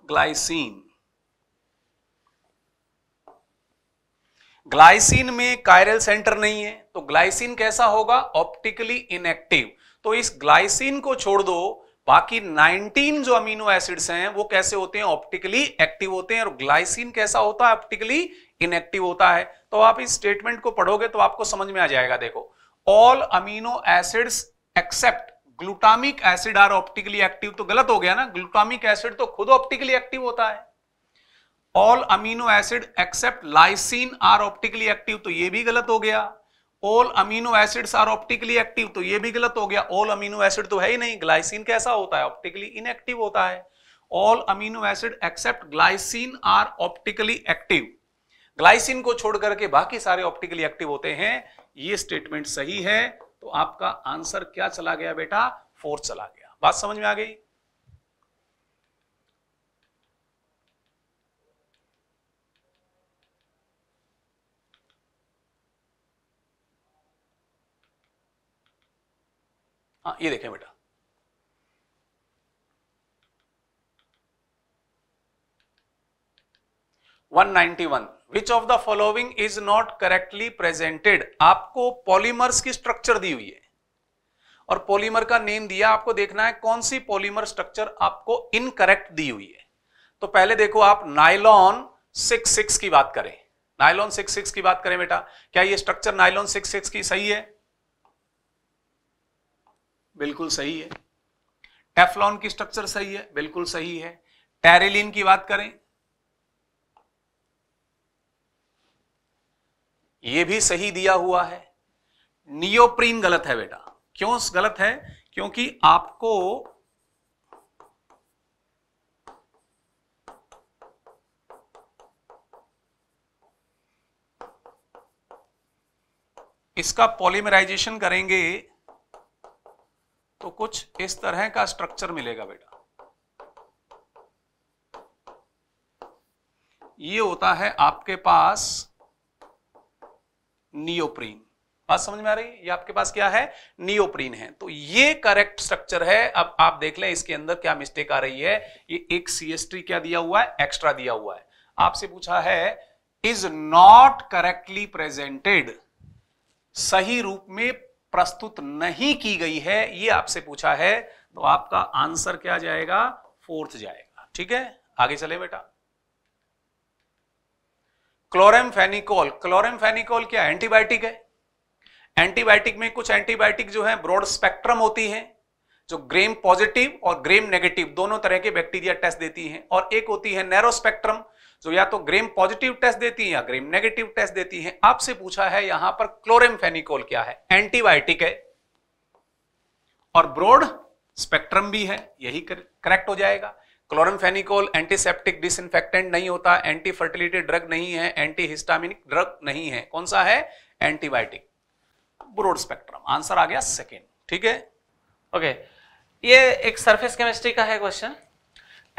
A: ग्लाइसिन ग्लाइसिन में कायरल सेंटर नहीं है तो ग्लाइसिन कैसा होगा ऑप्टिकली इनएक्टिव तो इस ग्लाइसिन को छोड़ दो बाकी 19 जो अमीनो एसिड्स हैं वो कैसे होते हैं ऑप्टिकली एक्टिव होते हैं और ग्लाइसिन कैसा होता है ऑप्टिकली इनएक्टिव होता है तो आप इस स्टेटमेंट को पढ़ोगे तो आपको समझ में आ जाएगा देखो all amino acids except glutamic acid are optically active तो गलत हो गया ना ग्लूटामिक एसिड तो खुद ऑप्टिकली एक्टिव होता है all amino acid except lysine are optically active तो ये भी गलत हो गया all amino acids are optically active तो ये भी गलत हो गया ऑल अमीनो एसिड तो है ही नहीं ग्लाइसिन कैसा होता है ऑप्टिकली इनएक्टिव होता है all amino acid except glycine are optically active glycine को छोड़ करके बाकी सारे ऑप्टिकली एक्टिव होते हैं ये स्टेटमेंट सही है तो आपका आंसर क्या चला गया बेटा फोर चला गया बात समझ में आ गई हाँ ये देखें बेटा one ninety one which of the following is not correctly presented आपको पॉलीमर्स की स्ट्रक्चर दी हुई है और पॉलीमर का नेम दिया आपको देखना है कौन सी पॉलीमर स्ट्रक्चर आपको इनकरेक्ट दी हुई है तो पहले देखो आप नाइलॉन सिक्स सिक्स की बात करें नाइलॉन सिक्स सिक्स की बात करें बेटा क्या ये स्ट्रक्चर नाइलॉन सिक्स सिक्स की सही है बिल्कुल सही है टेफलॉन की स्ट्रक्चर सही है बिल्कुल सही है टेरेलिन की बात करें ये भी सही दिया हुआ है नियोप्रीन गलत है बेटा क्यों गलत है क्योंकि आपको इसका पॉलीमराइजेशन करेंगे तो कुछ इस तरह का स्ट्रक्चर मिलेगा बेटा ये होता है आपके पास नियोप्रीन बात समझ में आ रही है ये आपके पास क्या है नियोप्रीन है तो ये करेक्ट स्ट्रक्चर है अब आप देख लें इसके अंदर क्या मिस्टेक आ रही है ये एक सीएसटी क्या दिया हुआ है एक्स्ट्रा दिया हुआ है आपसे पूछा है इज नॉट करेक्टली प्रेजेंटेड सही रूप में प्रस्तुत नहीं की गई है ये आपसे पूछा है तो आपका आंसर क्या जाएगा फोर्थ जाएगा ठीक है आगे चले बेटा क्लोरेमफेनिकोल फेनिकोल क्या एंटीबायोटिक है एंटीबायोटिक में कुछ एंटीबायोटिक जो है ब्रॉड स्पेक्ट्रम होती है जो ग्रेम पॉजिटिव और ग्रेम नेगेटिव दोनों तरह के बैक्टीरिया टेस्ट देती हैं और एक होती है नैरो स्पेक्ट्रम जो या तो ग्रेम पॉजिटिव टेस्ट देती है या ग्रेम नेगेटिव टेस्ट देती है आपसे पूछा है यहां पर फेनिकोल क्या है एंटीबायोटिक है और ब्रोड स्पेक्ट्रम भी है यही करेक्ट हो जाएगा क्लोरमफेनिकोल एंटीसेप्टिक डिसइंफेक्टेंट नहीं होता एंटी फर्टिलिटी ड्रग नहीं है एंटी हिस्टामिनिक ड्रग नहीं है कौन सा है एंटीबायोटिक
C: ब्रोड स्पेक्ट्रम आंसर आ गया
A: सेकेंड ठीक है
C: ओके ये एक सरफेस केमिस्ट्री का है question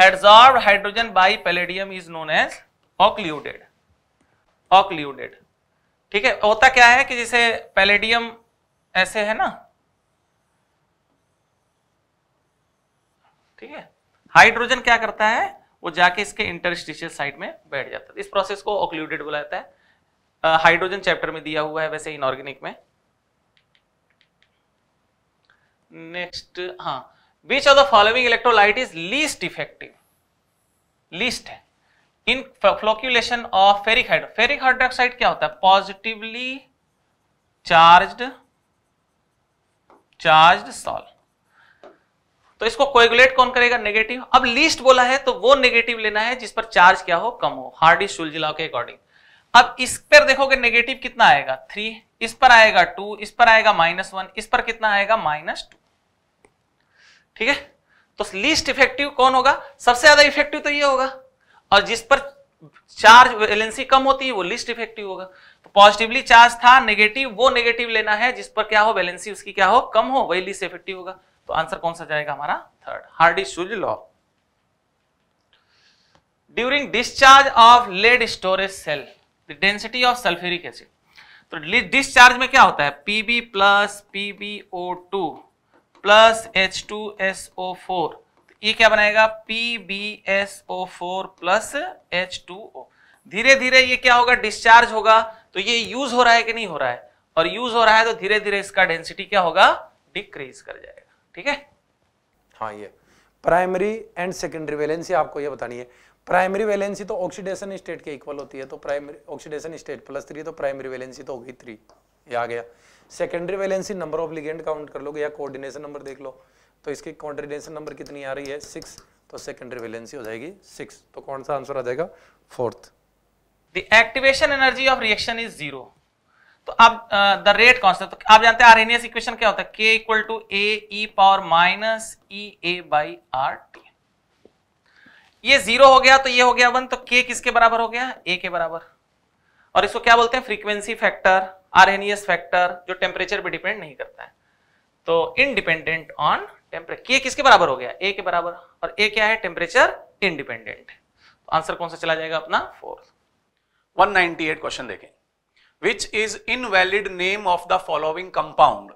C: adsorbed hydrogen by palladium is known as occluded occluded ठीक है होता क्या है कि जैसे पेलेडियम ऐसे है ना ठीक है हाइड्रोजन क्या करता है वो जाके इसके इंटरस्टिशियल साइड में बैठ जाता है इस प्रोसेस को ऑक्लूडेड बोला जाता है हाइड्रोजन चैप्टर में दिया हुआ है वैसे इनऑर्गेनिक में नेक्स्ट हाँ which of the following electrolyte is least effective least है in flocculation of ferric hydro ferric hydroxide क्या होता है पॉजिटिवली चार्ज चार्ज salt तो इसको कोएगुलेट कौन करेगा नेगेटिव अब लीस्ट बोला है तो वो नेगेटिव लेना है जिस पर चार्ज क्या हो कम हो हार्डी सुलझिला के अकॉर्डिंग अब इस पर देखोगे नेगेटिव कितना आएगा थ्री इस पर आएगा टू इस पर आएगा माइनस वन इस पर कितना आएगा माइनस टू ठीक है तो लीस्ट इफेक्टिव कौन होगा सबसे ज्यादा इफेक्टिव तो ये होगा और जिस पर चार्ज वैलेंसी कम होती है वो लिस्ट इफेक्टिव होगा तो पॉजिटिवली चार्ज था नेगेटिव वो नेगेटिव लेना है जिस पर क्या हो वैलेंसी उसकी क्या हो कम हो वही लिस्ट इफेक्टिव होगा तो आंसर कौन सा जाएगा हमारा थर्ड हार्डी सूज law during discharge of lead storage cell the density of sulphuric acid तो डिस्चार्ज में क्या होता है P B plus P B O two plus H two S O four ये क्या बनाएगा P B S O four plus H two O धीरे धीरे ये क्या होगा डिस्चार्ज होगा तो ये यूज हो रहा है कि नहीं हो रहा है और यूज हो रहा है तो धीरे धीरे इसका डेंसिटी क्या होगा डिक्रीज कर जाएगा ठीक है
B: हाँ ये प्राइमरी एंड सेकेंडरी वैलेंसी आपको ये बतानी है प्राइमरी वैलेंसी तो ऑक्सीडेशन स्टेट के इक्वल होती है तो primary oxidation state plus three तो प्राइमरी वैलेंसी तो होगी थ्री ये आ गया secondary valency number of ligand count कर लोगे या कोऑर्डिनेशन नंबर देख लो तो इसकी कोऑर्डिनेशन नंबर कितनी आ रही है सिक्स तो सेकेंडरी वैलेंसी हो जाएगी सिक्स तो कौन सा आंसर आ जाएगा fourth
C: the activation energy of reaction is zero तो अब द रेट कॉन्स्टेंट तो आप जानते हैं आरएनएस इक्वेशन क्या होता है K equal to A E power minus E A by R T ये जीरो हो गया तो ये हो गया वन तो के किसके बराबर हो गया ए के बराबर और इसको क्या बोलते हैं फ्रीक्वेंसी फैक्टर आरएनएस फैक्टर जो टेम्परेचर पर डिपेंड नहीं करता है तो इनडिपेंडेंट ऑन टेम्परेचर किसके बराबर हो गया ए के बराबर और ए क्या है टेम्परेचर इनडिपेंडेंट तो आंसर कौन सा चला जाएगा अपना फोर्थ 198 क्वेश्चन देखें which is invalid name of the
A: following compound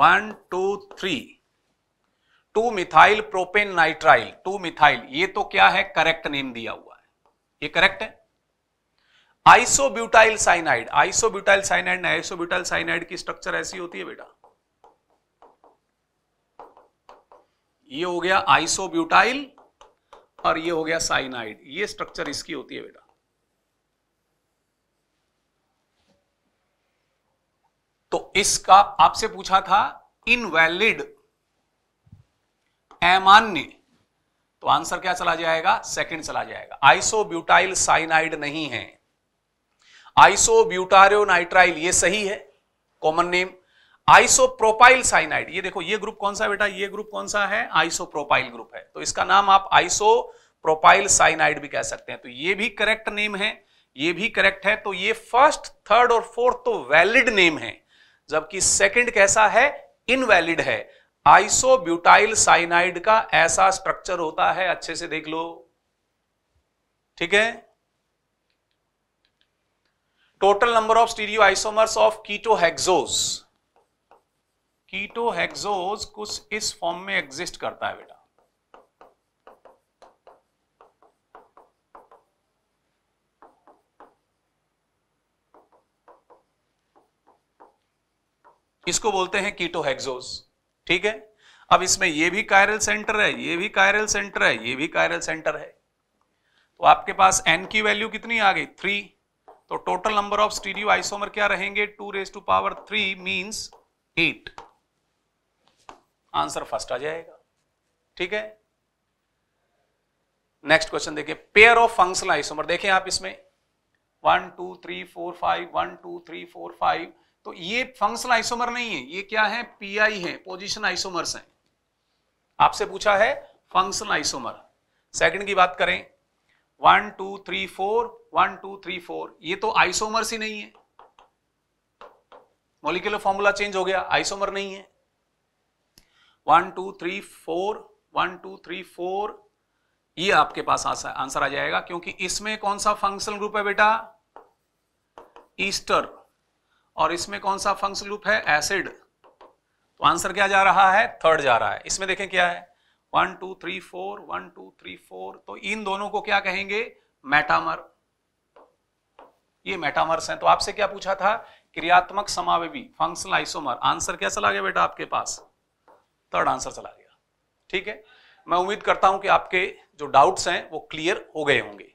A: one two three two methyl propane nitrile two methyl ये तो क्या है करेक्ट नेम दिया हुआ है ये करेक्ट है isobutyl cyanide isobutyl cyanide isobutyl cyanide की स्ट्रक्चर ऐसी होती है बेटा ये हो गया आइसोब्यूटाइल और ये हो गया साइनाइड ये स्ट्रक्चर इसकी होती है बेटा तो इसका आपसे पूछा था इनवैलिड अमान्य तो आंसर क्या चला जाएगा सेकंड चला जाएगा आइसोब्यूटाइल साइनाइड नहीं है नाइट्राइल ये सही है कॉमन नेम आइसोप्रोपाइल साइनाइड ये देखो ये ग्रुप कौन सा बेटा ये ग्रुप कौन सा है आइसोप्रोपाइल ग्रुप है तो इसका नाम आप आइसोप्रोपाइल साइनाइड भी कह सकते हैं तो ये भी करेक्ट नेम है ये भी करेक्ट है तो ये फर्स्ट थर्ड और फोर्थ तो वैलिड नेम है जबकि सेकंड कैसा है इनवैलिड है आइसोब्यूटाइल साइनाइड का ऐसा स्ट्रक्चर होता है अच्छे से देख लो ठीक है total number of stereoisomers of ketohexoses कुछ इस फॉर्म में एग्जिस्ट करता है बेटा इसको बोलते हैं हेक्सोस ठीक है अब इसमें ये भी कायरल सेंटर है ये भी कायरल सेंटर है ये भी कायरल सेंटर है तो आपके पास एन की वैल्यू कितनी आ गई थ्री तो total number of stereo isomer क्या रहेंगे two raise to power three means eight answer first आ जाएगा ठीक है नेक्स्ट क्वेश्चन देखिए पेयर ऑफ फंक्शनल आइसोमर देखें आप इसमें one two three four five one two three four five तो ये फंक्शन आइसोमर नहीं है ये क्या है पीआई है पोजीशन आइसोमर्स हैं आपसे पूछा है फंक्शन आइसोमर सेकंड की बात करें one two three four one two three four ये तो आइसोमर्स ही नहीं है मोलिकुलर फॉर्मूला चेंज हो गया आइसोमर नहीं है one two three four one two three four ये आपके पास आंसर आ जाएगा क्योंकि इसमें कौन सा फंक्शनल ग्रुप है बेटा ईस्टर और इसमें कौन सा फंक्शन लूप है एसिड तो आंसर क्या जा रहा है थर्ड जा रहा है इसमें देखें क्या है one two three four one two three four तो इन दोनों को क्या कहेंगे मेटामर ये मेटामर्स हैं तो आपसे क्या पूछा था क्रियात्मक समावेवी फंक्शनल आइसोमर आंसर क्या चला गया बेटा आपके पास थर्ड आंसर चला गया ठीक है मैं उम्मीद करता हूं कि आपके जो डाउट्स हैं वो क्लियर हो गए होंगे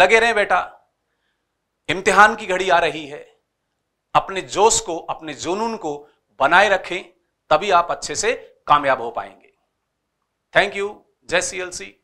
A: लगे रहे बेटा इम्तिहान की घड़ी आ रही है अपने जोश को अपने जुनून को बनाए रखें तभी आप अच्छे से कामयाब हो पाएंगे थैंक यू जय सी एल सी